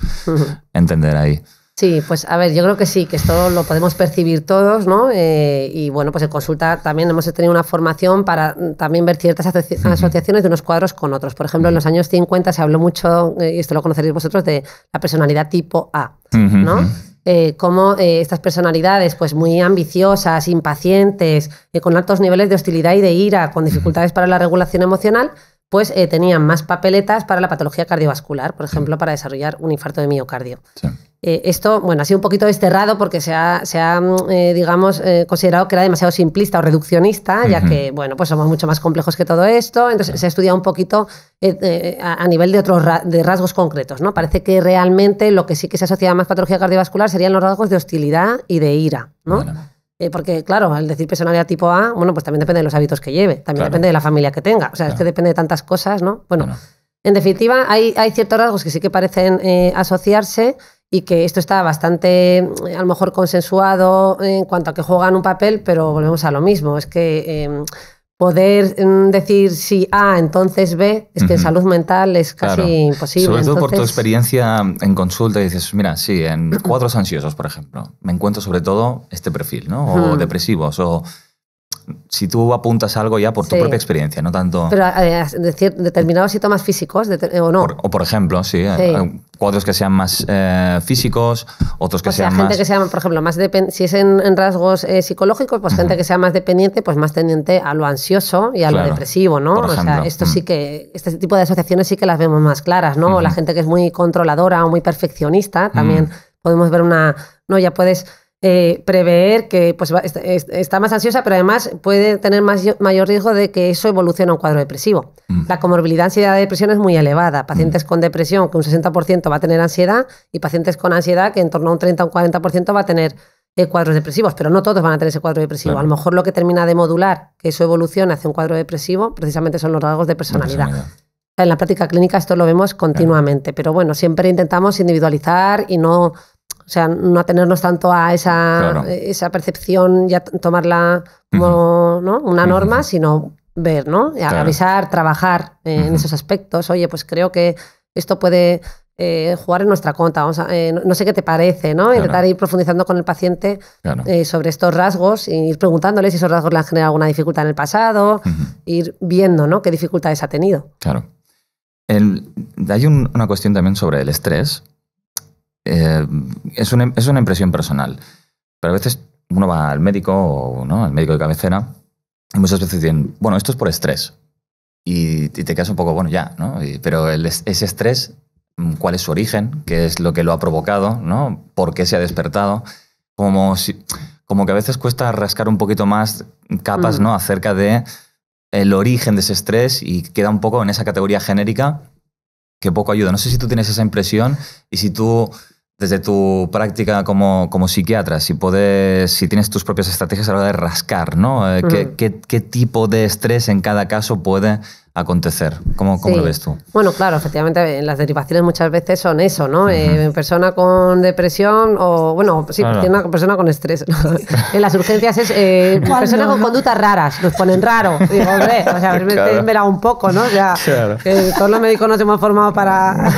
entender ahí?
Sí, pues a ver, yo creo que sí, que esto lo podemos percibir todos, ¿no? Eh, y bueno, pues en consulta también hemos tenido una formación para también ver ciertas asociaciones de unos cuadros con otros. Por ejemplo, en los años 50 se habló mucho, eh, y esto lo conoceréis vosotros, de la personalidad tipo A, ¿no? Eh, cómo estas personalidades pues muy ambiciosas, impacientes, con altos niveles de hostilidad y de ira, con dificultades para la regulación emocional, pues eh, tenían más papeletas para la patología cardiovascular, por ejemplo, mm. para desarrollar un infarto de miocardio. Eh, esto, bueno, ha sido un poquito desterrado porque se ha, se ha mm, eh, digamos, considerado que era demasiado simplista o reduccionista, ya que, bueno, pues somos mucho más complejos que todo esto. Entonces se ha estudiado un poquito a, nivel de otros de rasgos concretos, ¿no? Parece que realmente lo que sí que se asocia a más patología cardiovascular serían los rasgos de hostilidad y de ira, ¿no? Eh, porque, claro, al decir personalidad tipo A, bueno, pues también depende de los hábitos que lleve, también depende de la familia que tenga. O sea, es que depende de tantas cosas, ¿no? Bueno, en definitiva, hay, hay, ciertos rasgos que sí que parecen eh, asociarse y que esto está bastante, eh, a lo mejor, consensuado en cuanto a que juegan un papel, pero volvemos a lo mismo. Es que. Em, poder mm, decir si A, entonces B, es que en salud mental es casi imposible. Sobre todo por tu
experiencia en consulta, dices, mira, sí, en cuadros ansiosos, por ejemplo, me encuentro sobre todo este perfil, ¿no? O depresivos, o si tú apuntas algo ya por tu propia experiencia, no tanto... Pero
eh, decir, determinados síntomas físicos eh, o no. o
por ejemplo, sí, eh, cuadros que sean más físicos, otros que pues sean gente que
sea, por ejemplo, más si es en, rasgos psicológicos, pues gente que sea más dependiente, pues más tendiente a lo ansioso y a lo depresivo, ¿no? o sea, esto sí que, este tipo de asociaciones sí que las vemos más claras, ¿no? o la gente que es muy controladora o muy perfeccionista, también podemos ver una, no, ya puedes eh, prever que pues, está más ansiosa, pero además puede tener más, mayor riesgo de que eso evolucione a un cuadro depresivo. Mm. La comorbilidad ansiedad de depresión es muy elevada. Pacientes mm. con depresión, que un 60% va a tener ansiedad, y pacientes con ansiedad, que en torno a un 30 o un 40% va a tener eh, cuadros depresivos, pero no todos van a tener ese cuadro depresivo. A lo mejor lo que termina de modular que eso evolucione hacia un cuadro depresivo precisamente son los rasgos de personalidad. En la práctica clínica esto lo vemos continuamente, pero bueno, siempre intentamos individualizar y no o sea, no atenernos tanto a esa, percepción y a tomarla como una norma, sino ver, ¿no? Avisar, trabajar eh, en esos aspectos. Oye, pues creo que esto puede eh, jugar en nuestra cuenta. Eh, no sé qué te parece, ¿no? Intentar ir profundizando con el paciente sobre estos rasgos, e ir preguntándole si esos rasgos le han generado alguna dificultad en el pasado, ir viendo, ¿no? ¿Qué dificultades ha tenido?
Claro. hay una cuestión también sobre el estrés, eh, es, una, impresión personal. Pero a veces uno va al médico o ¿no? al médico de cabecera y muchas veces dicen, bueno, esto es por estrés. Y, te quedas un poco, bueno, ya, ¿no? pero ese estrés, ¿cuál es su origen? ¿Qué es lo que lo ha provocado? ¿no? ¿Por qué se ha despertado? Como, como que a veces cuesta rascar un poquito más capas mm. ¿no? acerca de el origen de ese estrés y queda un poco en esa categoría genérica que poco ayuda. No sé si tú tienes esa impresión y si tú, desde tu práctica como, como psiquiatra, si, si tienes tus propias estrategias a la hora de rascar, ¿no? Eh, qué tipo de estrés en cada caso puede acontecer. ¿Cómo, cómo lo ves tú?
Bueno, claro, efectivamente, las derivaciones muchas veces son eso, ¿no? En eh, persona con depresión o, bueno, sí, claro. una persona con estrés. *laughs* en las urgencias es eh, *laughs* persona con conductas raras, nos ponen raro. Digo, hombre, o sea, *laughs* claro. me un poco, ¿no? O sea, claro. todos los médicos nos hemos formado para...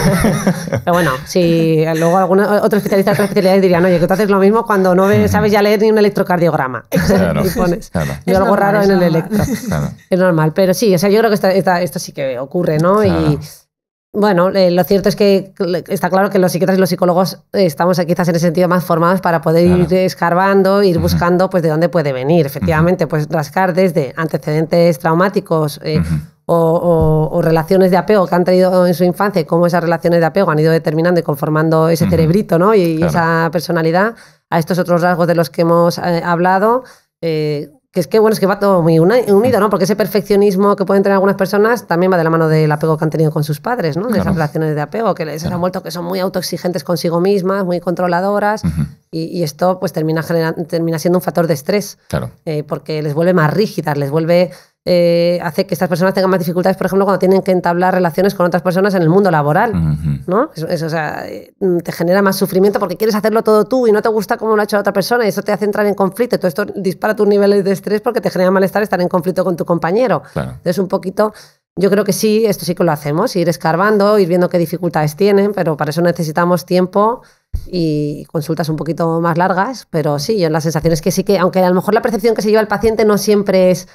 Pero bueno, si eh, luego algún otro especialista, otras especialidades dirían, oye, que tú haces lo mismo cuando no sabes ya leer ni un electrocardiograma. y pones. Y algo raro en el electro. Es normal, pero sí, o sea, yo creo que está esto sí que ocurre, ¿no? Y bueno, eh, lo cierto es que está claro que los psiquiatras y los psicólogos estamos quizás en ese sentido más formados para poder ir escarbando, ir buscando pues de dónde puede venir, efectivamente, pues rascar desde antecedentes traumáticos. Eh, o, relaciones de apego que han tenido en su infancia cómo esas relaciones de apego han ido determinando y conformando ese cerebrito ¿no? y, esa personalidad, a estos otros rasgos de los que hemos eh, hablado, que es que bueno, es que va todo muy unido, ¿no? Porque ese perfeccionismo que pueden tener algunas personas también va de la mano del apego que han tenido con sus padres, ¿no? De esas relaciones de apego, que les han vuelto que son muy autoexigentes consigo mismas, muy controladoras, y, esto pues termina, termina siendo un factor de estrés, claro. Eh, porque les vuelve más rígidas, les vuelve eh, hace que estas personas tengan más dificultades, por ejemplo, cuando tienen que entablar relaciones con otras personas en el mundo laboral, ¿no? Eso, o sea, eh, te genera más sufrimiento porque quieres hacerlo todo tú y no te gusta cómo lo ha hecho la otra persona y eso te hace entrar en conflicto. Todo esto dispara tus niveles de estrés porque te genera malestar estar en conflicto con tu compañero. Entonces, un poquito... Yo creo que sí, esto sí que lo hacemos, ir escarbando, ir viendo qué dificultades tienen, pero para eso necesitamos tiempo y consultas un poquito más largas, pero sí, yo la sensación es que sí que, aunque a lo mejor la percepción que se lleva el paciente no siempre es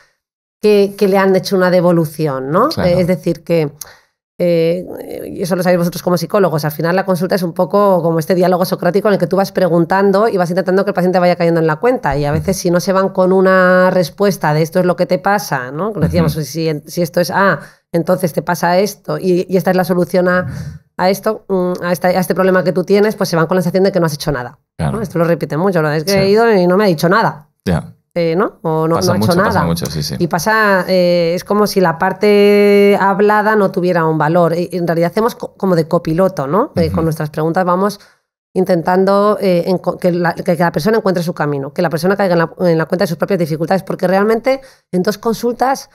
que, le han hecho una devolución, ¿no? Eh, es decir, que... Eh, y eso lo sabéis vosotros como psicólogos. Al final la consulta es un poco como este diálogo socrático en el que tú vas preguntando y vas intentando que el paciente vaya cayendo en la cuenta. Y a veces si no se van con una respuesta de esto es lo que te pasa, ¿no? Como decíamos, si, esto es A, entonces te pasa esto y, esta es la solución a, esto, mm, a este, problema que tú tienes, pues se van con la sensación de que no has hecho nada. Esto lo repite mucho, lo es que he ido y no me ha dicho nada. Yeah. ¿no? O no, ha hecho nada. Y pasa, eh, es como si la parte hablada no tuviera un valor. En realidad hacemos como de copiloto, ¿no? con nuestras preguntas vamos intentando eh, que la, persona encuentre su camino, que la persona caiga en la, cuenta de sus propias dificultades, porque realmente en dos consultas...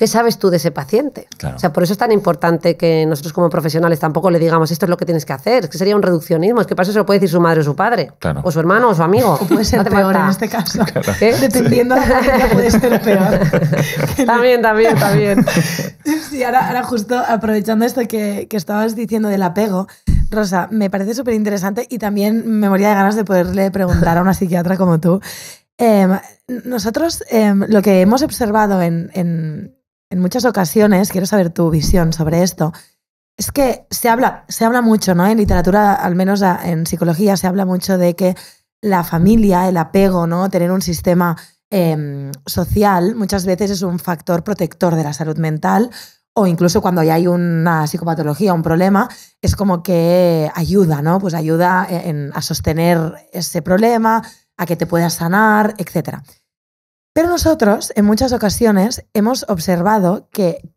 ¿qué sabes tú de ese paciente? O sea, por eso es tan importante que nosotros como profesionales tampoco le digamos esto es lo que tienes que hacer, es que sería un reduccionismo, es que para eso lo puede decir su madre o su padre, o su hermano o su amigo.
*laughs* O puede ser peor en este caso. ¿Eh? Dependiendo de la puede ser peor. *laughs* también, también, también. Sí, ahora, justo aprovechando esto que, estabas diciendo del apego, Rosa, me parece súper interesante y también me moría de ganas de poderle preguntar a una psiquiatra como tú. Em, nosotros em, lo que hemos observado en en muchas ocasiones, quiero saber tu visión sobre esto, es que se habla, se habla mucho, ¿no? En literatura, al menos en psicología, se habla mucho de que la familia, el apego, ¿no? Tener un sistema em, social muchas veces es un factor protector de la salud mental o incluso cuando ya hay una psicopatología, un problema, es como que ayuda, ¿no? Pues ayuda a sostener ese problema, a que te puedas sanar, etcétera. Pero nosotros en muchas ocasiones hemos observado que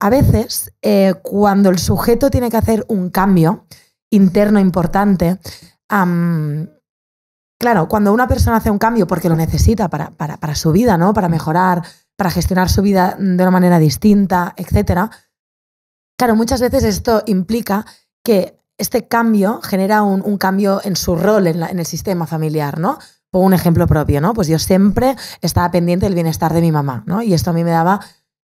a veces eh, cuando el sujeto tiene que hacer un cambio interno importante, claro, cuando una persona hace un cambio porque lo necesita para, para, su vida, ¿no? Para mejorar, para gestionar su vida de una manera distinta, etc. Claro, muchas veces esto implica que este cambio genera un, cambio en su rol en el sistema familiar, ¿no? pongo un ejemplo propio, ¿no? Pues yo siempre estaba pendiente del bienestar de mi mamá, ¿no? Y esto a mí me daba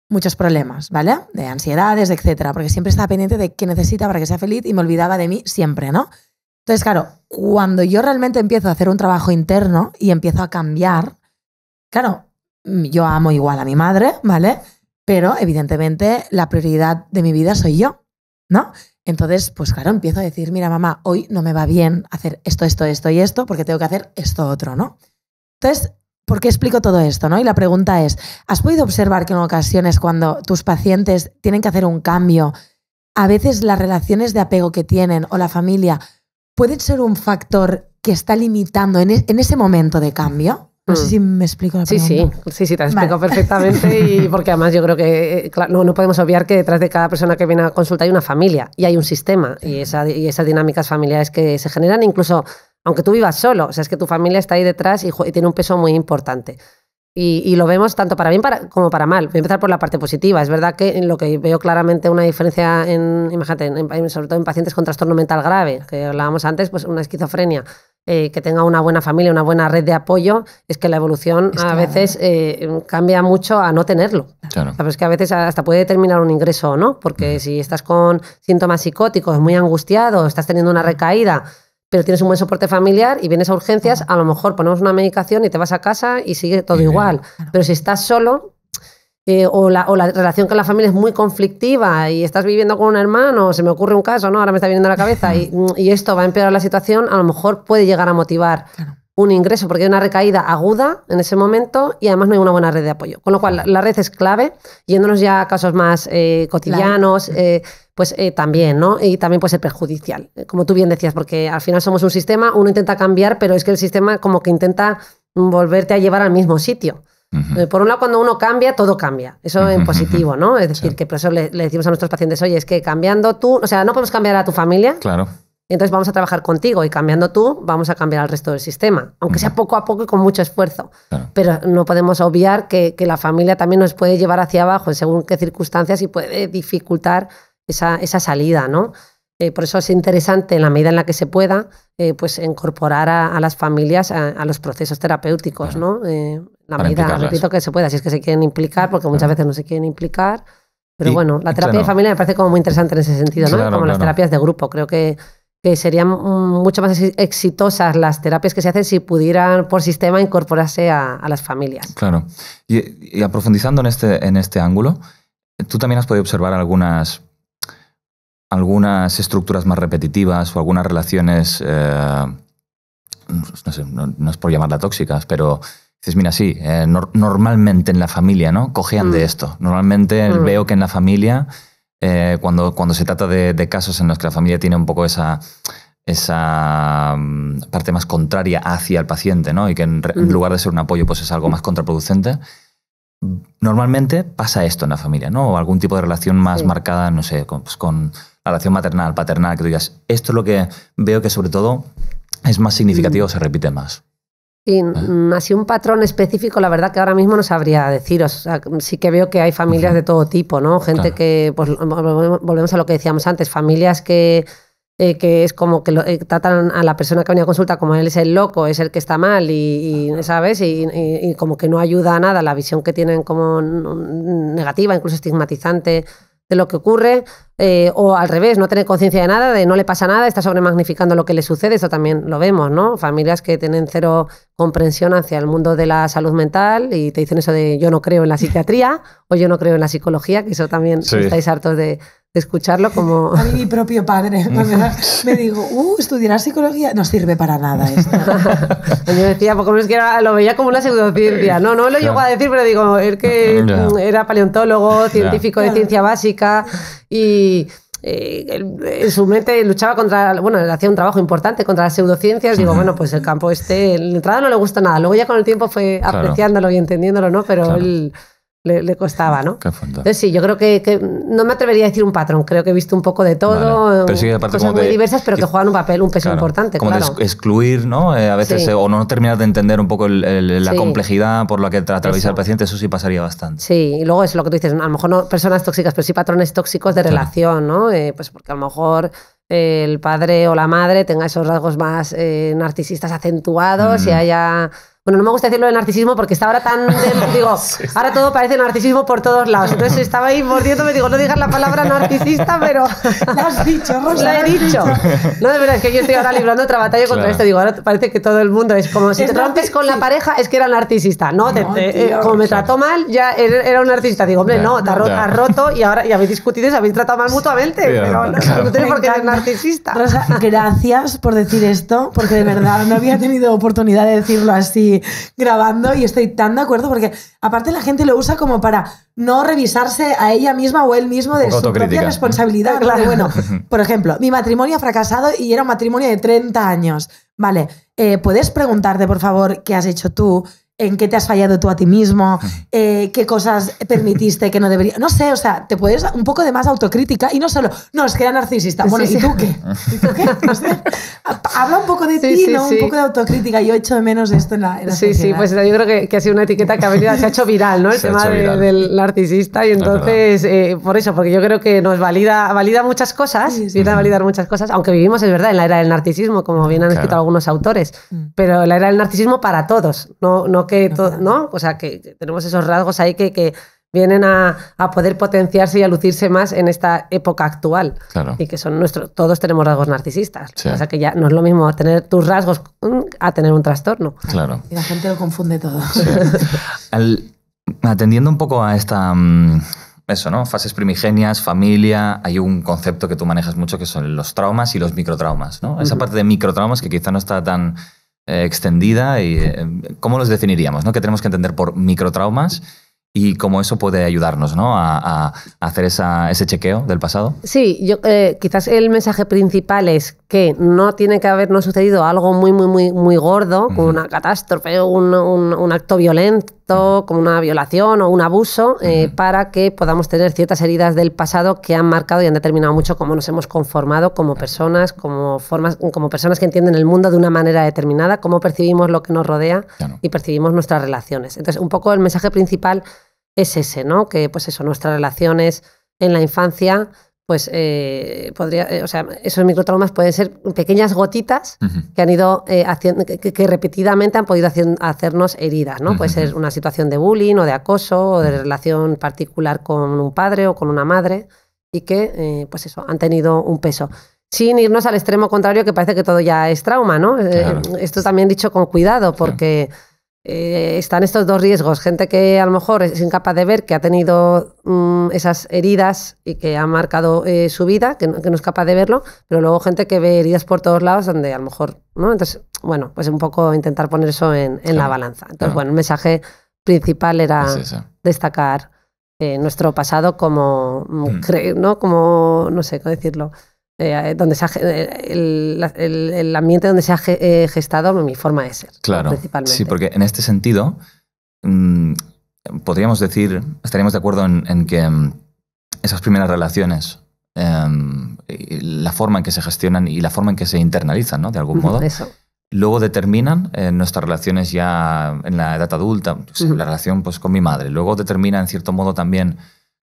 muchos problemas, ¿vale? De ansiedades, etcétera, porque siempre estaba pendiente de qué necesita para que sea feliz y me olvidaba de mí siempre, ¿no? Entonces, claro, cuando yo realmente empiezo a hacer un trabajo interno y empiezo a cambiar, claro, yo amo igual a mi madre, ¿vale? Pero evidentemente la prioridad de mi vida soy yo, ¿no? Entonces, pues claro, empiezo a decir, mira, mamá, hoy no me va bien hacer esto, esto, esto y esto, porque tengo que hacer esto otro, ¿no? Entonces, ¿por qué explico todo esto, no? Y la pregunta es, ¿has podido observar que en ocasiones cuando tus pacientes tienen que hacer un cambio, a veces las relaciones de apego que tienen o la familia pueden ser un factor que está limitando en, en ese momento de cambio? No sé mm. si me explico la Sí, sí, sí, te explico perfectamente *laughs* y
porque además yo creo que eh, no, podemos obviar que detrás de cada persona que viene a consulta hay una familia y hay un sistema y, y esas dinámicas familiares que se generan incluso aunque tú vivas solo, o sea, es que tu familia está ahí detrás y, tiene un peso muy importante. Y, lo vemos tanto para bien como para mal. Voy a empezar por la parte positiva. Es verdad que lo que veo claramente una diferencia, en, imagínate, sobre todo en pacientes con trastorno mental grave, que hablábamos antes, pues una esquizofrenia eh, que tenga una buena familia, una buena red de apoyo, es que la evolución a veces eh, cambia mucho a no tenerlo. Sabes que a veces hasta puede determinar un ingreso o no, porque si estás con síntomas psicóticos, muy angustiado, estás teniendo una recaída, pero tienes un buen soporte familiar y vienes a urgencias, a lo mejor ponemos una medicación y te vas a casa y sigue todo igual. Pero si estás solo, eh, o, la, relación con la familia es muy conflictiva y estás viviendo con un hermano, se me ocurre un caso, ¿no? Ahora me está viniendo a la cabeza y, esto va a empeorar la situación, a lo mejor puede llegar a motivar un ingreso porque hay una recaída aguda en ese momento y además no hay una buena red de apoyo. Con lo cual, la, red es clave, yéndonos ya a casos más eh, cotidianos. Eh, pues también, ¿no? Y también puede ser perjudicial, como tú bien decías, porque al final somos un sistema, uno intenta cambiar, pero es que el sistema como que intenta volverte a llevar al mismo sitio. Eh, por un lado, cuando uno cambia, todo cambia. Eso en positivo, ¿no? Es decir, que por eso le, decimos a nuestros pacientes, oye, es que cambiando tú, o sea, no podemos cambiar a tu familia. Claro. entonces vamos a trabajar contigo y cambiando tú, vamos a cambiar al resto del sistema, aunque sea poco a poco y con mucho esfuerzo. Pero no podemos obviar que, que, la familia también nos puede llevar hacia abajo en según qué circunstancias y puede dificultar esa, esa salida, ¿no? Eh, por eso es interesante, en la medida en la que se pueda, eh, pues incorporar a, las familias a, los procesos terapéuticos, ¿no? la medida, repito, que se puede, si es que se quieren implicar, porque muchas veces no se quieren implicar. Pero bueno, la terapia de familia me parece como muy interesante en ese sentido, ¿no? como las terapias de grupo. Creo que, que serían mucho más exitosas las terapias que se hacen si pudieran por sistema incorporarse a, las familias.
Claro. Y, aprofundizando en este, en este ángulo, tú también has podido observar algunas algunas estructuras más repetitivas o algunas relaciones, eh, no, sé, no, no, es por llamarla tóxicas, pero Dices, mira, sí, eh, normalmente en la familia, ¿no? Cogían de mm. esto. Normalmente mm. veo que en la familia, eh, cuando, cuando se trata de, casos en los que la familia tiene un poco esa, esa mm, parte más contraria hacia el paciente, ¿no? Y que en, lugar de ser un apoyo, pues es algo más contraproducente. Normalmente pasa esto en la familia, ¿no? O algún tipo de relación más marcada, no sé, pues, con, la relación maternal, paternal, que tú digas, esto es lo que veo que sobre todo es más significativo, se repite más.
Sí, ah. mm, así un patrón específico, la verdad que ahora mismo no sabría deciros. sí que veo que hay familias de todo tipo, ¿no? Gente que, pues volvemos a lo que decíamos antes, familias que, eh, que es como que eh, tratan a la persona que ha a consulta como él es el loco, es el que está mal y, ¿sabes? Y, y, como que no ayuda a nada la visión que tienen como negativa, incluso estigmatizante de lo que ocurre, eh, o al revés, no tener conciencia de nada, de no le pasa nada, está sobremagnificando lo que le sucede, eso también lo vemos, ¿no? Familias que tienen cero comprensión hacia el mundo de la salud mental y te dicen eso de yo no creo en la psiquiatría *laughs* o yo no creo en la psicología, que eso también estáis hartos de, escucharlo como... *laughs* A mí
mi propio padre *laughs* me dijo, uh, estudiar psicología no sirve para nada esto. *laughs* yo decía, porque es que lo veía como una pseudociencia, no, no lo llegó a decir, pero digo, es que era
paleontólogo, científico de ciencia básica y... Eh, en su mente luchaba contra, bueno, hacía un trabajo importante contra las pseudociencias, digo, bueno, pues el campo este, la entrada no le gusta nada, luego ya con el tiempo fue apreciándolo y entendiéndolo, ¿no? Pero él le, costaba, ¿no? Qué Entonces, sí, yo creo que, no me atrevería a decir un patrón, creo que he visto un poco de todo, pero sí, aparte cosas muy diversas, pero que, juegan un papel, un peso importante. Como de
excluir, ¿no? Eh, a veces, eh, o no terminar de entender un poco la complejidad por la que atraviesa el paciente, eso sí pasaría bastante.
Sí, y luego es lo que tú dices, a lo mejor no personas tóxicas, pero sí patrones tóxicos de relación, ¿no? Eh, pues porque a lo mejor el padre o la madre tenga esos rasgos más narcisistas acentuados y mm. haya bueno, no me gusta decirlo de narcisismo porque está ahora tan. *laughs* digo, ahora todo parece narcisismo por todos lados. Entonces estaba ahí mordiéndome, digo, no digas la palabra narcisista, pero. *laughs* Lo has dicho, he dicho. No, de verdad, es que yo estoy ahora librando otra batalla contra esto. Digo, ahora parece que todo el mundo es como si te rompes con la pareja, es que era narcisista. No, eh, como me trató mal, ya era un narcisista. Digo, hombre, no, te has,
roto y ahora ya habéis discutido y habéis tratado mal mutuamente.
no, tiene
por qué ser narcisista. gracias por decir esto, porque de verdad no había tenido oportunidad de decirlo así grabando y estoy tan de acuerdo porque aparte la gente lo usa como para no revisarse a ella misma o él mismo de su propia responsabilidad. Claro, bueno, *laughs* por ejemplo, mi matrimonio ha fracasado y era un matrimonio de 30 años. Vale, eh, ¿puedes preguntarte, por favor, qué has hecho tú? en qué te has fallado tú a ti mismo, eh, qué cosas permitiste que no debería. No sé, o sea, te puedes un poco de más autocrítica y no solo, no, es que era narcisista. Bueno, *laughs* ¿y, Tú qué? ¿y tú qué? Habla un poco de ti, ¿no? Un poco de autocrítica. Yo echo de menos esto en la, en la Sí, sí, pues yo creo
que, que, ha sido una etiqueta que ha venido, se ha hecho viral, ¿no? El tema del narcisista. Y entonces, eh, por eso, porque yo creo que nos valida, valida muchas cosas, viene a validar muchas cosas, aunque vivimos, es verdad, en la era del narcisismo, como bien han escrito algunos autores, mm. pero la era del narcisismo para todos, no, no ¿no? O sea, que tenemos esos rasgos ahí que, vienen a, poder potenciarse y a lucirse más en esta época actual. Y que son nuestros, todos tenemos rasgos narcisistas. O sea que ya no es lo mismo tener tus rasgos mm, a tener un trastorno.
Y
la gente lo confunde todo.
*laughs* atendiendo un poco a esta. Mm, eso, ¿no? Fases primigenias, familia. Hay un concepto que tú manejas mucho que son los traumas y los microtraumas, ¿no? Esa parte de microtraumas que quizá no está tan eh, extendida y eh, cómo los definiríamos, ¿no? Que tenemos que entender por microtraumas? y cómo eso puede ayudarnos ¿no? a, hacer ese chequeo del pasado?
Sí, yo, eh, quizás el mensaje principal es que no tiene que habernos sucedido algo muy, muy, muy, muy gordo, con una catástrofe, un, un acto violento como una violación o un abuso eh, para que podamos tener ciertas heridas del pasado que han marcado y han determinado mucho cómo nos hemos conformado como personas, como, formas, como personas que entienden el mundo de una manera determinada, cómo percibimos lo que nos rodea y percibimos nuestras relaciones. Entonces, un poco el mensaje principal es ese, ¿no? Que pues eso, nuestras relaciones en la infancia pues eh, podría, eh, o sea, esos microtraumas pueden ser pequeñas gotitas que han ido eh, haciendo, que, repetidamente han podido hacernos heridas, ¿no? Puede ser una situación de bullying o de acoso o de relación particular con un padre o con una madre y que, pues eso, han tenido un peso. Sin irnos al extremo contrario que parece que todo ya es trauma, ¿no? esto también dicho con cuidado porque... Eh, están estos dos riesgos, gente que a lo mejor es incapaz de ver que ha tenido mm, esas heridas y que ha marcado eh, su vida, que no, es capaz de verlo, pero luego gente que ve heridas por todos lados donde a lo mejor, ¿no? Entonces, bueno, pues un poco intentar poner eso en, la balanza. Entonces, bueno, el mensaje principal era destacar eh, nuestro pasado como, mm, mm. ¿no? Como, no sé, cómo decirlo eh, donde eh, el, ambiente donde se ha eh, gestado mi forma de ser. Claro. Sí,
porque en este sentido, mm, podríamos decir, estaríamos de acuerdo en, que mm, esas primeras relaciones, em, la forma en que se gestionan y la forma en que se internalizan, ¿no? De algún modo. Eso. Luego determinan nuestras relaciones ya en la edad adulta, pues, la relación pues, con mi madre. Luego determina, en cierto modo, también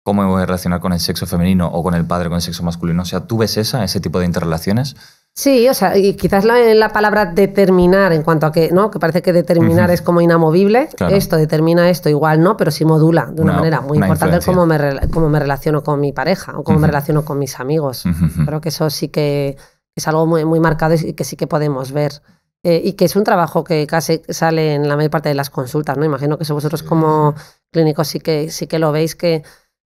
cómo me voy a relacionar con el sexo femenino o con el padre con el sexo masculino. O sea, ¿tú ves esa, ese tipo de interrelaciones?
Sí, o sea, y quizás la, la, palabra determinar en cuanto a que, ¿no? Que parece que determinar es como inamovible. Esto determina esto igual, ¿no? Pero sí modula de una, manera muy importante cómo me, me relaciono con mi pareja o cómo me relaciono con mis amigos. Creo que eso sí que es algo muy, muy marcado y que sí que podemos ver. Eh, y que es un trabajo que casi sale en la mayor parte de las consultas, ¿no? Imagino que vosotros como clínicos sí que, sí que lo veis que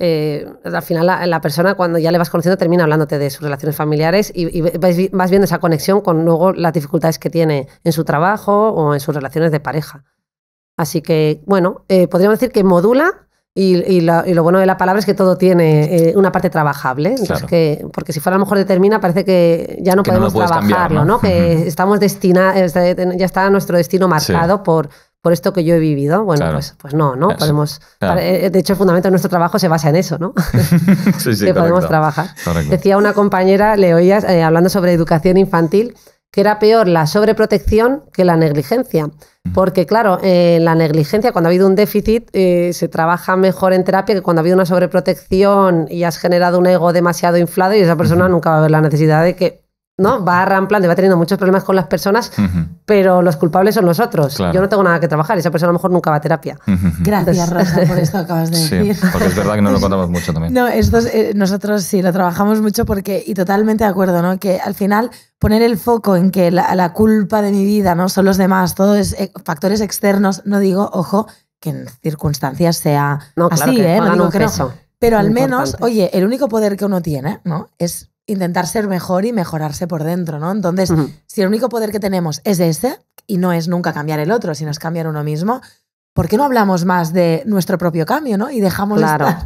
eh, al final la, persona cuando ya le vas conociendo termina hablándote de sus relaciones familiares y, vas, viendo esa conexión con luego las dificultades que tiene en su trabajo o en sus relaciones de pareja. Así que, bueno, eh, podríamos decir que modula y, y, lo bueno de la palabra es que todo tiene eh, una parte trabajable. que, porque si fuera a lo mejor determina, parece que ya no podemos trabajarlo, ¿no? que estamos destinados, este, ya está nuestro destino marcado por por esto que yo he vivido, bueno, pues, pues no, ¿no? podemos, ah. eh, De hecho, el fundamento de nuestro trabajo se basa en eso, ¿no? *laughs*
*laughs* que podemos trabajar.
Decía una compañera, le oías eh, hablando sobre educación infantil, que era peor la sobreprotección que la negligencia. Porque claro, eh, la negligencia, cuando ha habido un déficit, se trabaja mejor en terapia que cuando ha habido una sobreprotección y has generado un ego demasiado inflado y esa persona nunca va a ver la necesidad de que ¿no? Va a y va teniendo muchos problemas con las personas, pero los culpables son los otros Yo no tengo nada que trabajar esa persona a lo mejor nunca va a terapia. Gracias, Rosa, por *laughs* esto que acabas de decir. Porque es verdad que no lo contamos
mucho también. No,
eh, nosotros sí lo trabajamos mucho porque, y totalmente de acuerdo, ¿no? Que al final poner el foco en que la, culpa de mi vida no son los demás, todos es eh, factores externos, no digo, ojo, que en circunstancias sea así, ¿eh? No Pero al menos, oye, el único poder que uno tiene, ¿no? Es intentar ser mejor y mejorarse por dentro, ¿no? Entonces, si el único poder que tenemos es ese, y no es nunca cambiar el otro, sino es cambiar uno mismo, ¿por qué no hablamos más de nuestro propio cambio, ¿no? Y dejamos a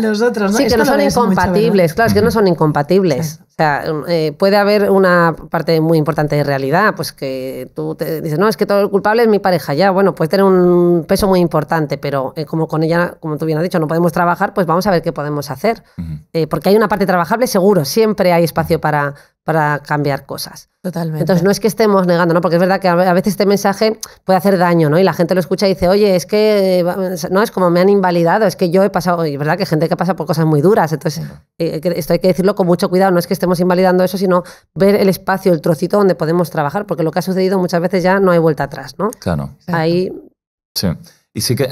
los otros, ¿no? Sí, que no son incompatibles, claro, que no son incompatibles. Eh,
puede haber una parte muy importante de realidad, pues que tú te dices, no, es que todo el culpable es mi pareja, ya, bueno, puede tener un peso muy importante, pero eh, como con ella, como tú bien has dicho, no podemos trabajar, pues vamos a ver qué podemos hacer. Eh, porque hay una parte trabajable, seguro, siempre hay espacio para, para cambiar cosas. Totalmente. Entonces, no es que estemos negando, ¿no? Porque es verdad que a veces este mensaje puede hacer daño, ¿no? Y la gente lo escucha y dice, oye, es que no es como me han invalidado, es que yo he pasado, y es verdad que hay gente que pasa por cosas muy duras, entonces esto hay que decirlo con mucho cuidado, no es que estemos invalidando eso, sino ver el espacio, el trocito donde podemos trabajar, porque lo que ha sucedido muchas veces ya no hay vuelta atrás, ¿no? Claro. Ahí...
Sí. Y sí que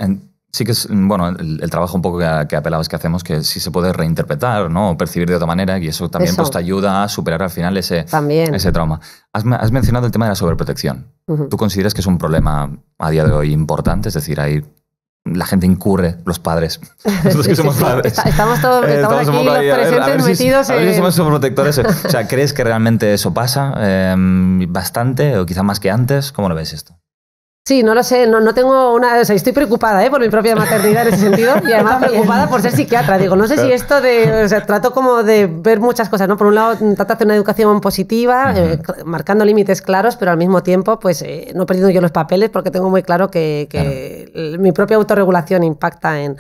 sí que es, bueno, el, trabajo un poco que, apelabas que hacemos, que sí se puede reinterpretar, ¿no? O percibir de otra manera y eso también Pues, te ayuda a superar al final ese, ese trauma. Has, mencionado el tema de la sobreprotección. ¿Tú consideras que es un problema a día de hoy importante? Es decir, hay la gente incurre, los padres. *laughs* *laughs* Nosotros que somos padres.
Estamos todos eh, estamos estamos aquí, los presentes metidos en... somos
sobreprotectores. *laughs* o sea, ¿crees que realmente eso pasa eh, bastante o quizá más que antes? ¿Cómo lo ves esto?
Sí, no lo sé, no, no tengo una. O sea, estoy preocupada ¿eh? por mi propia maternidad en ese sentido y además preocupada por ser psiquiatra. Digo, no sé si esto de. O trato como de ver muchas cosas, ¿no? Por un lado, trato de hacer una educación positiva, eh, marcando límites claros, pero al mismo tiempo, pues eh, no perdiendo yo los papeles porque tengo muy claro que, mi propia autorregulación impacta en,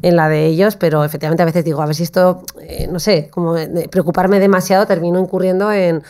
la de ellos, pero efectivamente a veces digo, a ver si esto, eh, no sé, como preocuparme demasiado termino incurriendo en,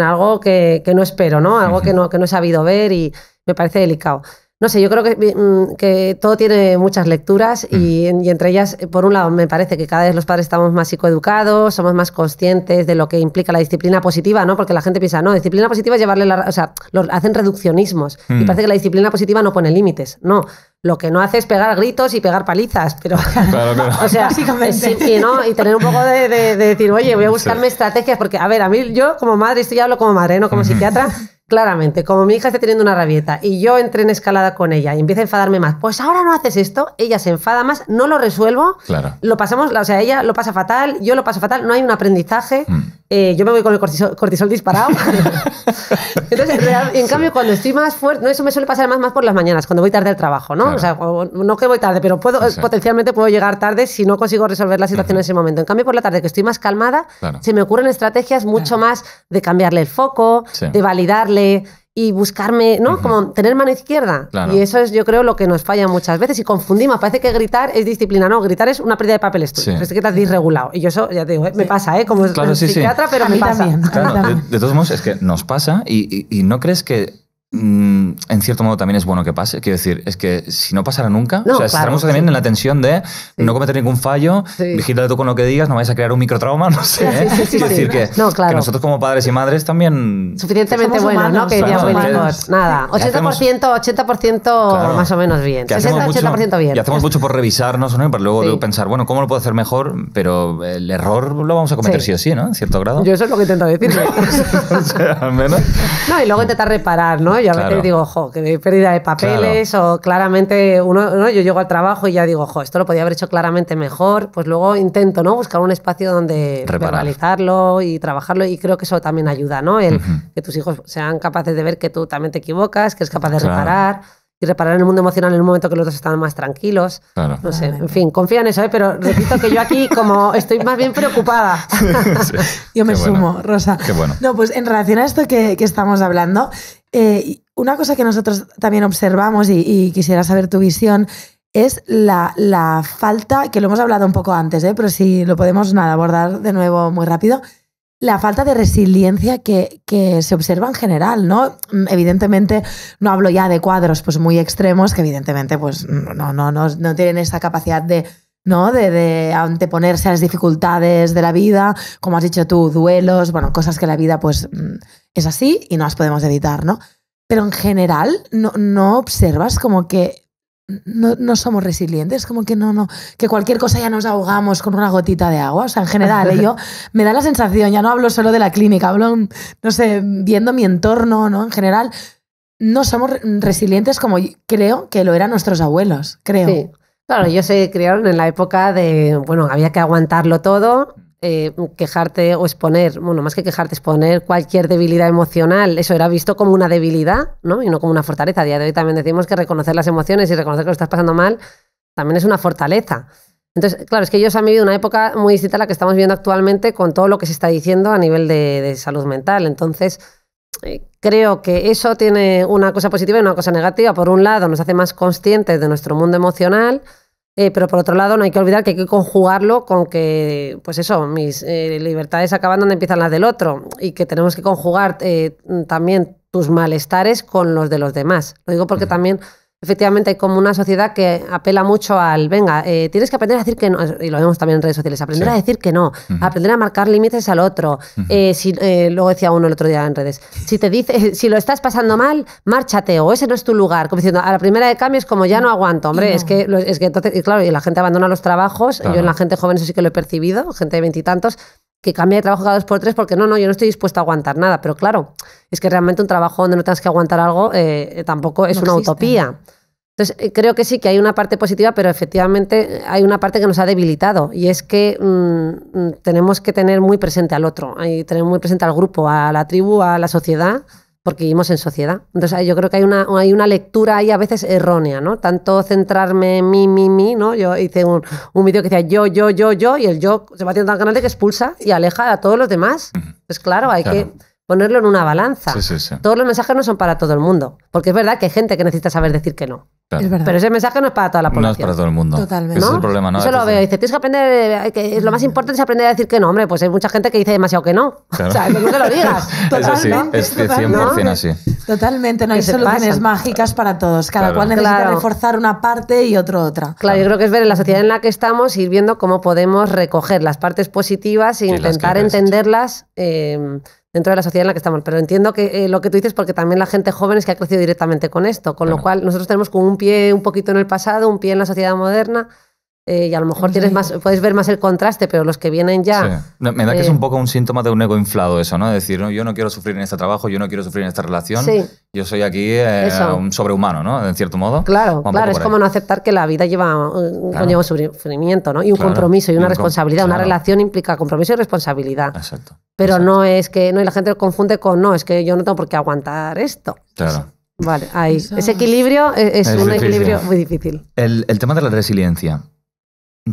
algo que, no espero, ¿no? Algo que no he sabido ver y me parece delicado. No sé, yo creo que, mm, que todo tiene muchas lecturas y, mm. entre ellas, eh, por un lado, me parece que cada vez los padres estamos más psicoeducados, somos más conscientes de lo que implica la disciplina positiva, ¿no? Porque la gente piensa, no, disciplina positiva es llevarle la... O sea, hacen reduccionismos y mm. parece que la disciplina positiva no pone límites, no. Lo que no hace es pegar gritos y pegar palizas, pero... *laughs* *laughs* o sea, sí, y, ¿no? y tener un poco de, decir, oye, voy a buscarme estrategias, porque, a ver, a mí yo como madre, esto ya hablo como madre, no como psiquiatra. Claramente, como mi hija esté teniendo una rabieta y yo entré en escalada con ella y empieza a enfadarme más, pues ahora no haces esto, ella se enfada más, no lo resuelvo, lo pasamos, o sea, ella lo pasa fatal, yo lo paso fatal, no hay un aprendizaje, mm. eh, yo me voy con el cortisol, disparado. *laughs* Entonces, en, en cambio, cuando estoy más fuerte, no, eso me suele pasar más, por las mañanas, cuando voy tarde al trabajo, ¿no? O sea, no que voy tarde, pero puedo, potencialmente puedo llegar tarde si no consigo resolver la situación en ese momento. En cambio, por la tarde que estoy más calmada, se me ocurren estrategias mucho más de cambiarle el foco, de validarle y buscarme, ¿no? Como tener mano izquierda. Y eso es, yo creo, lo que nos falla muchas veces y confundimos. Parece que gritar es disciplina. No, gritar es una pérdida de papel que estás disregulado. Y yo eso, ya te digo, ¿eh? me pasa, ¿eh? Como psiquiatra, pero a mí También. Claro,
de, todos modos, es que nos pasa y no crees que Mm, en cierto modo también es bueno que pase. Quiero decir, es que si no pasara nunca, o también en la tensión de no cometer ningún fallo, vigilar tú con lo que digas, no vais a crear un microtrauma, *laughs* no sé. ¿eh? decir que, nosotros como padres y madres también...
Suficientemente bueno ¿no? Que muy pues, Nada, 80%, más o menos bien. 60-80% bien. Y hacemos
mucho por revisarnos, ¿no? Y para luego pensar, bueno, ¿cómo lo puedo hacer mejor? Pero el error lo vamos a cometer sí, o sí, ¿no? En cierto grado. Yo eso
es lo que intento decir
*laughs* o sea, al menos.
No, y luego intentar reparar, ¿no? Yo a veces digo, ojo, que hay pérdida de papeles o claramente uno, yo llego al trabajo y ya digo, ojo, esto lo podía haber hecho claramente mejor, pues luego intento, ¿no? Buscar un espacio donde realizarlo y trabajarlo y creo que eso también ayuda, ¿no? El que tus hijos sean capaces de ver que tú también te equivocas, que es capaz de reparar y reparar el mundo emocional en el momento que los dos están más tranquilos. No sé, en fin, confía en eso, ¿eh? pero repito
que yo aquí como estoy más bien preocupada. *laughs* yo me sumo, Rosa. bueno. No, pues en relación a esto que, estamos hablando, eh, una cosa que nosotros también observamos y, quisiera saber tu visión es la, falta, que lo hemos hablado un poco antes, ¿eh? pero si lo podemos nada, abordar de nuevo muy rápido, la falta de resiliencia que, se observa en general, ¿no? Mm, evidentemente, no hablo ya de cuadros pues, muy extremos, que evidentemente pues, mm, no, no, no, no tienen esa capacidad de, ¿no? De, anteponerse a las dificultades de la vida, como has dicho tú, duelos, bueno, cosas que la vida pues mm, es así y no las podemos evitar, ¿no? Pero en general, ¿no, no observas como que no, no, somos resilientes, como que no, no, que cualquier cosa ya nos ahogamos con una gotita de agua. O sea, en general, ¿eh? yo *laughs* me da la sensación, ya no hablo solo de la clínica, hablo, no sé, viendo mi entorno, ¿no? En general, no somos resilientes como creo que lo eran nuestros abuelos, creo. Sí. Claro, yo se criaron en la época de,
bueno, había que aguantarlo todo, eh, quejarte o exponer, bueno, más que quejarte, exponer cualquier debilidad emocional, eso era visto como una debilidad, ¿no? Y no como una fortaleza. A día de hoy también decimos que reconocer las emociones y reconocer que lo estás pasando mal también es una fortaleza. Entonces, claro, es que ellos han vivido una época muy distinta a la que estamos viviendo actualmente con todo lo que se está diciendo a nivel de, salud mental. Entonces, eh, creo que eso tiene una cosa positiva y una cosa negativa. Por un lado, nos hace más conscientes de nuestro mundo emocional, eh, pero por otro lado, no hay que olvidar que hay que conjugarlo con que, pues eso, mis eh, libertades acaban donde empiezan las del otro y que tenemos que conjugar eh, también tus malestares con los de los demás. Lo digo porque también efectivamente hay como una sociedad que apela mucho al, venga, eh, tienes que aprender a decir que no, y lo vemos también en redes sociales, aprender a decir que no, aprender a marcar límites al otro. Eh, si, eh, luego decía uno el otro día en redes, si te dice, *laughs* si lo estás pasando mal, márchate o ese no es tu lugar, como diciendo, a la primera de cambio es como ya no aguanto, hombre, es que es que entonces, claro, y la gente abandona los trabajos, yo en la gente joven eso sí que lo he percibido, gente de veintitantos, que cambie de trabajo cada dos por tres porque no, no, yo no estoy dispuesto a aguantar nada. Pero claro, es que realmente un trabajo donde no tengas que aguantar algo eh, eh, tampoco es una utopía. Entonces, eh, creo que sí que hay una parte positiva, pero efectivamente hay una parte que nos ha debilitado y es que mm, mm, tenemos que tener muy presente al otro, hay tener muy presente al grupo, a la tribu, a la sociedad porque vivimos en sociedad. Entonces yo creo que hay una, hay una lectura ahí a veces errónea, ¿no? Tanto centrarme en mí, mí, mí, ¿no? Yo hice un, un vídeo que decía yo, yo, yo, yo, y el yo se va haciendo tan grande que expulsa y aleja a todos los demás. Pues claro, hay que ponerlo en una balanza. Sí, sí, sí. Todos los mensajes no son para todo el mundo, porque es verdad que hay gente que necesita saber decir que no. Pero ese mensaje no es para toda la población. No es para todo
el mundo. Totalmente. ¿No? es el problema, ¿no? Yo lo
veo. Dice, tienes que aprender, eh, lo más importante es aprender a decir que no. Hombre, pues hay mucha gente que dice demasiado que no.
O sea, que no te lo digas. *laughs* Totalmente. Es es 100% así.
Totalmente, no hay soluciones mágicas para todos. Cada cual necesita reforzar
una parte y otra otra.
Claro, yo creo que es ver en la sociedad en la que estamos, ir viendo cómo podemos recoger las partes positivas e intentar entenderlas em, dentro de la sociedad en la que estamos. Pero entiendo que eh, lo que tú dices, porque también la gente joven es que ha crecido directamente con esto, con lo cual nosotros tenemos como un pie un poquito en el pasado, un pie en la sociedad moderna. Eh, y a lo mejor tienes más, puedes ver más el contraste, pero los que vienen ya...
Me da que es un eh, poco un síntoma de un ego inflado eso, ¿no? Decir, ¿no? yo no quiero sufrir en este trabajo, yo no quiero sufrir en esta relación, yo soy aquí eh, un sobrehumano, ¿no? En cierto modo. Claro, claro, es como no
aceptar que la vida lleva un, sufrimiento, ¿no? Y un compromiso y una responsabilidad. Una relación implica compromiso y responsabilidad. Exacto. Pero no es que, no, y la gente lo confunde con, no, es que yo no tengo por qué aguantar esto. Claro. Vale, ahí. Ese equilibrio
es, un equilibrio muy difícil. el tema de la resiliencia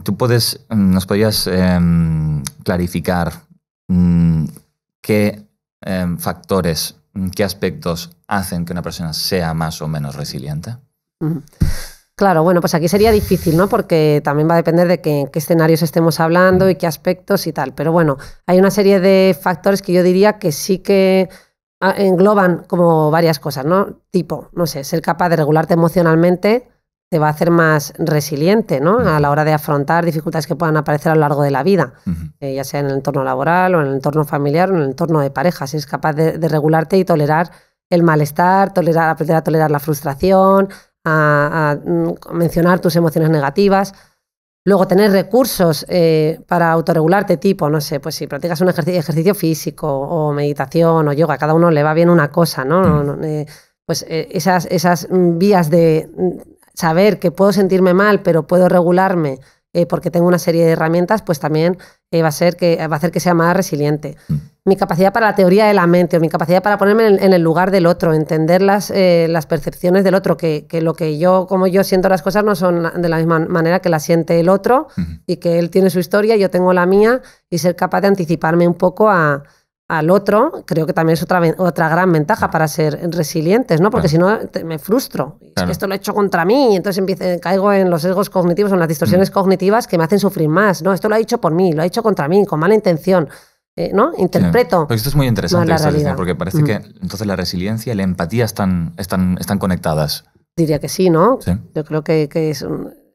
tú puedes, mm, nos podrías em, clarificar mm, qué em, factores, mm, qué aspectos hacen que una persona sea más o menos resiliente.
Claro, bueno, pues aquí sería difícil, ¿no? Porque también va a depender de qué, qué, escenarios estemos hablando y qué aspectos y tal. Pero bueno, hay una serie de factores que yo diría que sí que ah, engloban como varias cosas, ¿no? Tipo, no sé, ser capaz de regularte emocionalmente, te va a hacer más resiliente ¿no? a la hora de afrontar dificultades que puedan aparecer a lo largo de la vida, eh, ya sea en el entorno laboral o en el entorno familiar o en el entorno de pareja. Si es capaz de, regularte y tolerar el malestar, tolerar, aprender a tolerar la frustración, a, mm, mencionar tus emociones negativas. Luego, tener recursos eh, para autorregularte, tipo, no sé, pues si practicas un ejercicio, físico o meditación o yoga, cada uno le va bien una cosa, ¿no? Eh, pues esas mm, vías de, mm, saber que puedo sentirme mal, pero puedo regularme eh, porque tengo una serie de herramientas, pues también eh, va, a ser que, va a hacer que sea más resiliente. Mm. Mi capacidad para la teoría de la mente o mi capacidad para ponerme en, el lugar del otro, entender las, eh, las percepciones del otro, que, lo que yo, como yo siento las cosas, no son de la misma manera que las siente el otro y que él tiene su historia, yo tengo la mía y ser capaz de anticiparme un poco a, al otro, creo que también es otra, otra gran ventaja para ser resilientes, ¿no? Porque si no me frustro. esto lo he hecho contra mí, y entonces empiezo, eh, caigo en los sesgos cognitivos, en las distorsiones mm. cognitivas que me hacen sufrir más. No, esto lo ha hecho por mí, lo ha hecho contra mí, con mala intención. Eh, ¿No? Interpreto. esto es muy interesante, porque parece que
entonces la resiliencia y la empatía están, están, están conectadas.
Diría que sí, ¿no? Yo creo que, es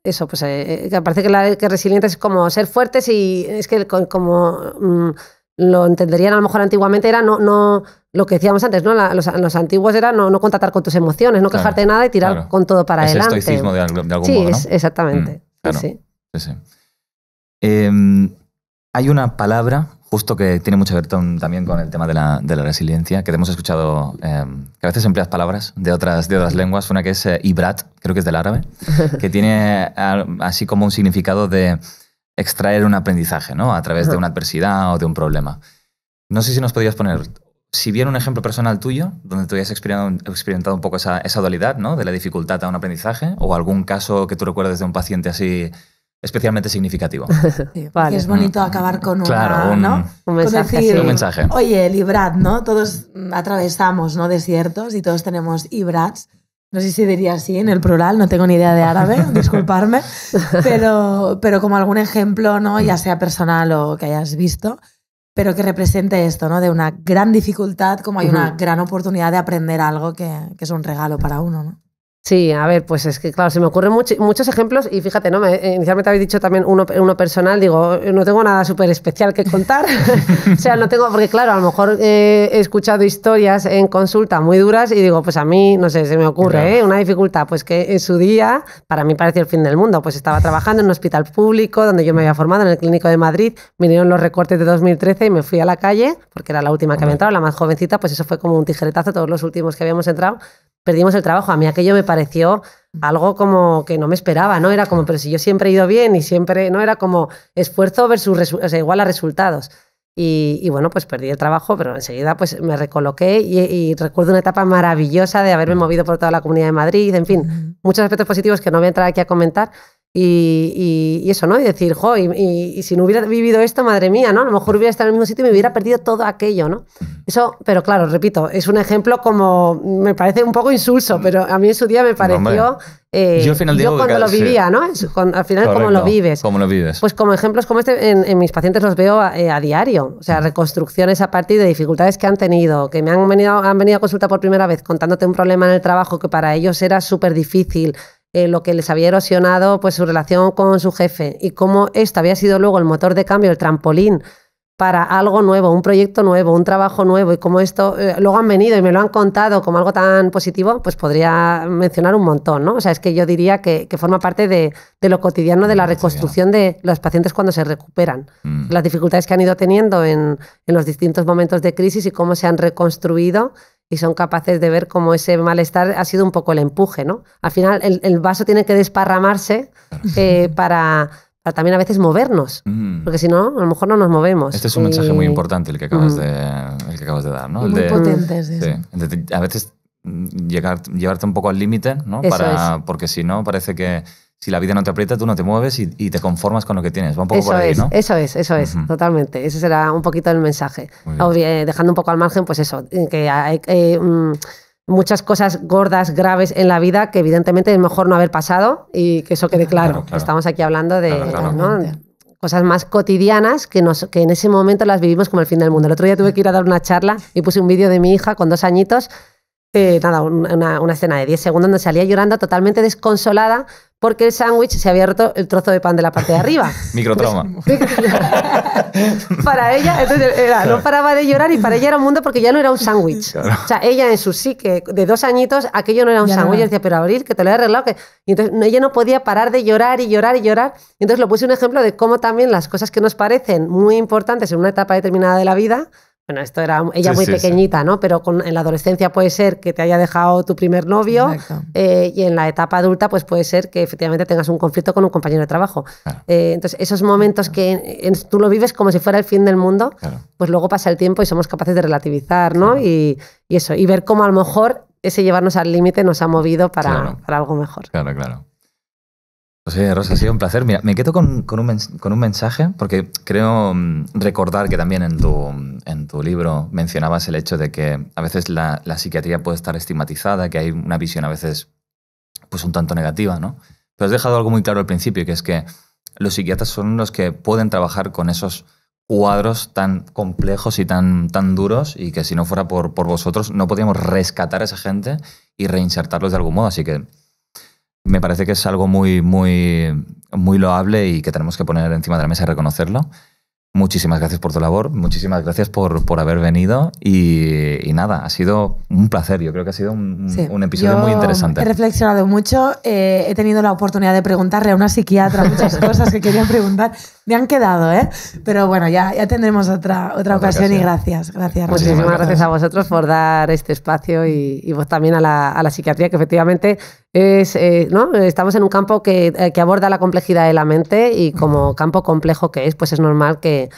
eso, pues eh, parece que, la, resilientes es como ser fuertes y es que como... Mm, lo entenderían a lo mejor antiguamente era no, no lo que decíamos antes, ¿no? los, antiguos era no, no contratar con tus emociones, no quejarte de nada y tirar con todo para Ese adelante. estoicismo de, algún sí, modo, ¿no? exactamente. Mm, sí,
em, hay una palabra justo que tiene mucho que ver también con el tema de la, resiliencia, que hemos escuchado, em, que a veces empleas palabras de otras, de otras lenguas, una que es eh, ibrat, creo que es del árabe, *laughs* que tiene así como un significado de extraer un aprendizaje, ¿no? A través de una adversidad o de un problema. No sé si nos podías poner, si bien un ejemplo personal tuyo, donde tú hayas experimentado un poco esa, dualidad, ¿no? De la dificultad a un aprendizaje, o algún caso que tú recuerdes de un paciente así especialmente significativo. *laughs* Es bonito acabar con un, mensaje,
Oye, el ¿no? Todos atravesamos ¿no? desiertos y todos tenemos IBRATs. No sé si diría así en el plural, no tengo ni idea de árabe, *laughs* disculparme, pero, pero como algún ejemplo, ¿no? ya sea personal o que hayas visto, pero que represente esto, ¿no? de una gran dificultad como hay una gran oportunidad de aprender algo que, que es un regalo para uno. ¿no? Sí, a
ver, pues es que claro, se me ocurren muchos ejemplos y fíjate, ¿no? Me, eh, inicialmente habéis dicho también uno, personal, digo, no tengo nada súper especial que contar, *laughs* *laughs* o sea, no tengo, porque claro, a lo mejor eh, he escuchado historias en consulta muy duras y digo, pues a mí, no sé, se me ocurre, ¿eh? Una dificultad, pues que en su día, para mí parecía el fin del mundo, pues estaba trabajando en un hospital público donde yo me había formado, en el Clínico de Madrid, vinieron los recortes de 2013 y me fui a la calle, porque era la última que había entrado, la más jovencita, pues eso fue como un tijeretazo, todos los últimos que habíamos entrado, perdimos el trabajo. A mí aquello me pareció algo como que no me esperaba, ¿no? Era como, pero si yo siempre he ido bien y siempre, ¿no? Era como esfuerzo versus, o sea, igual a resultados. Y, bueno, pues perdí el trabajo, pero enseguida pues me recoloqué y, y, recuerdo una etapa maravillosa de haberme mm. movido por toda la Comunidad de Madrid, en fin, mm. muchos aspectos positivos que no voy a entrar aquí a comentar, y, eso, ¿no? Y decir, jo, y, si no hubiera vivido esto, madre mía, ¿no? A lo mejor hubiera estado en el mismo sitio y me hubiera perdido todo aquello, ¿no? Eso, pero claro, repito, es un ejemplo como, me parece un poco insulso, mm. pero a mí en su día me pareció... Eh, yo, al final cuando lo vivía, ¿no? al final, ¿cómo lo vives? ¿Cómo lo vives? Pues como ejemplos como este, en, mis pacientes los veo a, eh, diario. O sea, mm. reconstrucciones a partir de dificultades que han tenido, que me han venido, han venido a consulta por primera vez contándote un problema en el trabajo que para ellos era súper difícil, eh, lo que les había erosionado pues, su relación con su jefe y cómo esto había sido luego el motor de cambio, el trampolín para algo nuevo, un proyecto nuevo, un trabajo nuevo y cómo esto eh, luego han venido y me lo han contado como algo tan positivo, pues podría mencionar un montón, ¿no? O sea, es que yo diría que, forma parte de, lo cotidiano de la reconstrucción de los pacientes cuando se recuperan, mm. las dificultades que han ido teniendo en los distintos momentos de crisis y cómo se han reconstruido y son capaces de ver cómo ese malestar ha sido un poco el empuje, ¿no? Al final el, vaso tiene que desparramarse eh, para, también a veces movernos, mm. porque si no, a lo mejor no nos movemos. Este es un mensaje muy importante el que acabas, de,
dar, ¿no? muy potente a veces mm, llevarte un poco al límite, ¿no? Para, porque si no, parece que si la vida no te aprieta, tú no te mueves y, te conformas con lo que tienes. Va un poco eso por ahí, es, ¿no?
Eso es, eso es, totalmente. Ese será un poquito el mensaje. Eh, dejando un poco al margen, pues eso, eh, que hay... Eh, mm, muchas cosas gordas, graves en la vida que evidentemente es mejor no haber pasado y que eso quede claro. Estamos aquí hablando de, cosas más cotidianas que, nos, que en ese momento las vivimos como el fin del mundo. El otro día tuve que ir a dar una charla y puse un vídeo de mi hija con dos añitos, nada, una, una escena de 10 segundos donde salía llorando totalmente desconsolada porque el sándwich se había roto el trozo de pan de la parte de arriba.
*laughs* Microtrauma.
*laughs* para ella, entonces no paraba de llorar y para ella era un mundo porque ya no era un sándwich. O sea, ella en su psique de dos añitos, aquello no era un sándwich. Decía, pero Abril, que te lo he arreglado. Y entonces ella no podía parar de llorar y llorar y llorar. entonces lo puse un ejemplo de cómo también las cosas que nos parecen muy importantes en una etapa determinada de la vida bueno, esto era ella muy pequeñita, ¿no? Pero con, en la adolescencia puede ser que te haya dejado tu primer novio eh, y en la etapa adulta pues puede ser que efectivamente tengas un conflicto con un compañero de trabajo. Eh, entonces, esos momentos que tú lo vives como si fuera el fin del mundo, pues luego pasa el tiempo y somos capaces de relativizar, ¿no? Y, eso, y ver cómo a lo mejor ese llevarnos al límite nos ha movido para,
para algo mejor. Claro, claro. Rosa, ha sido un placer. Mira, me quedo con, un, mensaje, porque creo mm, recordar que también en tu, en tu, libro mencionabas el hecho de que a veces la, psiquiatría puede estar estigmatizada, que hay una visión a veces pues un tanto negativa, ¿no? Pero has dejado algo muy claro al principio, que es que los psiquiatras son los que pueden trabajar con esos cuadros tan complejos y tan, tan duros y que si no fuera por, por vosotros no podríamos rescatar a esa gente y reinsertarlos de algún modo. Así que me parece que es algo muy, muy, muy loable y que tenemos que poner encima de la mesa y reconocerlo. Muchísimas gracias por tu labor, muchísimas gracias por, haber venido y, nada, ha sido un placer, yo creo que ha sido un, episodio muy interesante. He
reflexionado mucho, eh, he tenido la oportunidad de preguntarle a una psiquiatra muchas *laughs* cosas que quería preguntar, me han quedado, ¿eh? Pero bueno, ya, ya tendremos otra, otra, ocasión, y gracias. Gracias. Muchísimas gracias. a
vosotros por dar este espacio y, vos también a la, psiquiatría, que efectivamente es, eh, ¿no? estamos en un campo que, eh, que aborda la complejidad de la mente y como campo complejo que es, pues es normal que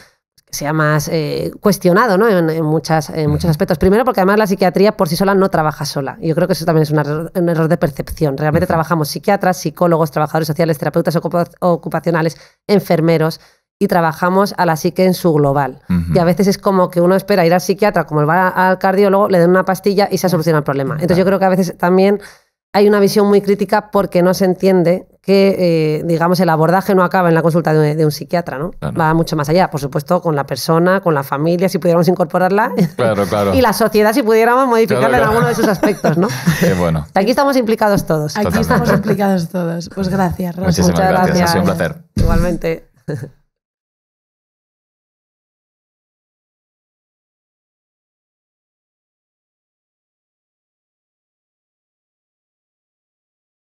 sea más eh, cuestionado ¿no? en, muchos aspectos. Primero, porque además la psiquiatría por sí sola no trabaja sola. Yo creo que eso también es un error, de percepción. Realmente trabajamos psiquiatras, psicólogos, trabajadores sociales, terapeutas ocupacionales, enfermeros y trabajamos a la psique en su global. Y a veces es como que uno espera ir al psiquiatra, como va al cardiólogo, le den una pastilla y se ha solucionado el problema. Entonces yo creo que a veces también hay una visión muy crítica porque no se entiende que, eh, digamos, el abordaje no acaba en la consulta de, un psiquiatra, ¿no? Va mucho más allá, por supuesto, con la persona, con la familia, si pudiéramos incorporarla.
*laughs* y la
sociedad, si pudiéramos modificarla en alguno de sus aspectos, ¿no? *laughs* Eh, Aquí estamos implicados todos. Aquí estamos
implicados todos. Pues gracias, Rosa. Muchas gracias. Igualmente. *laughs*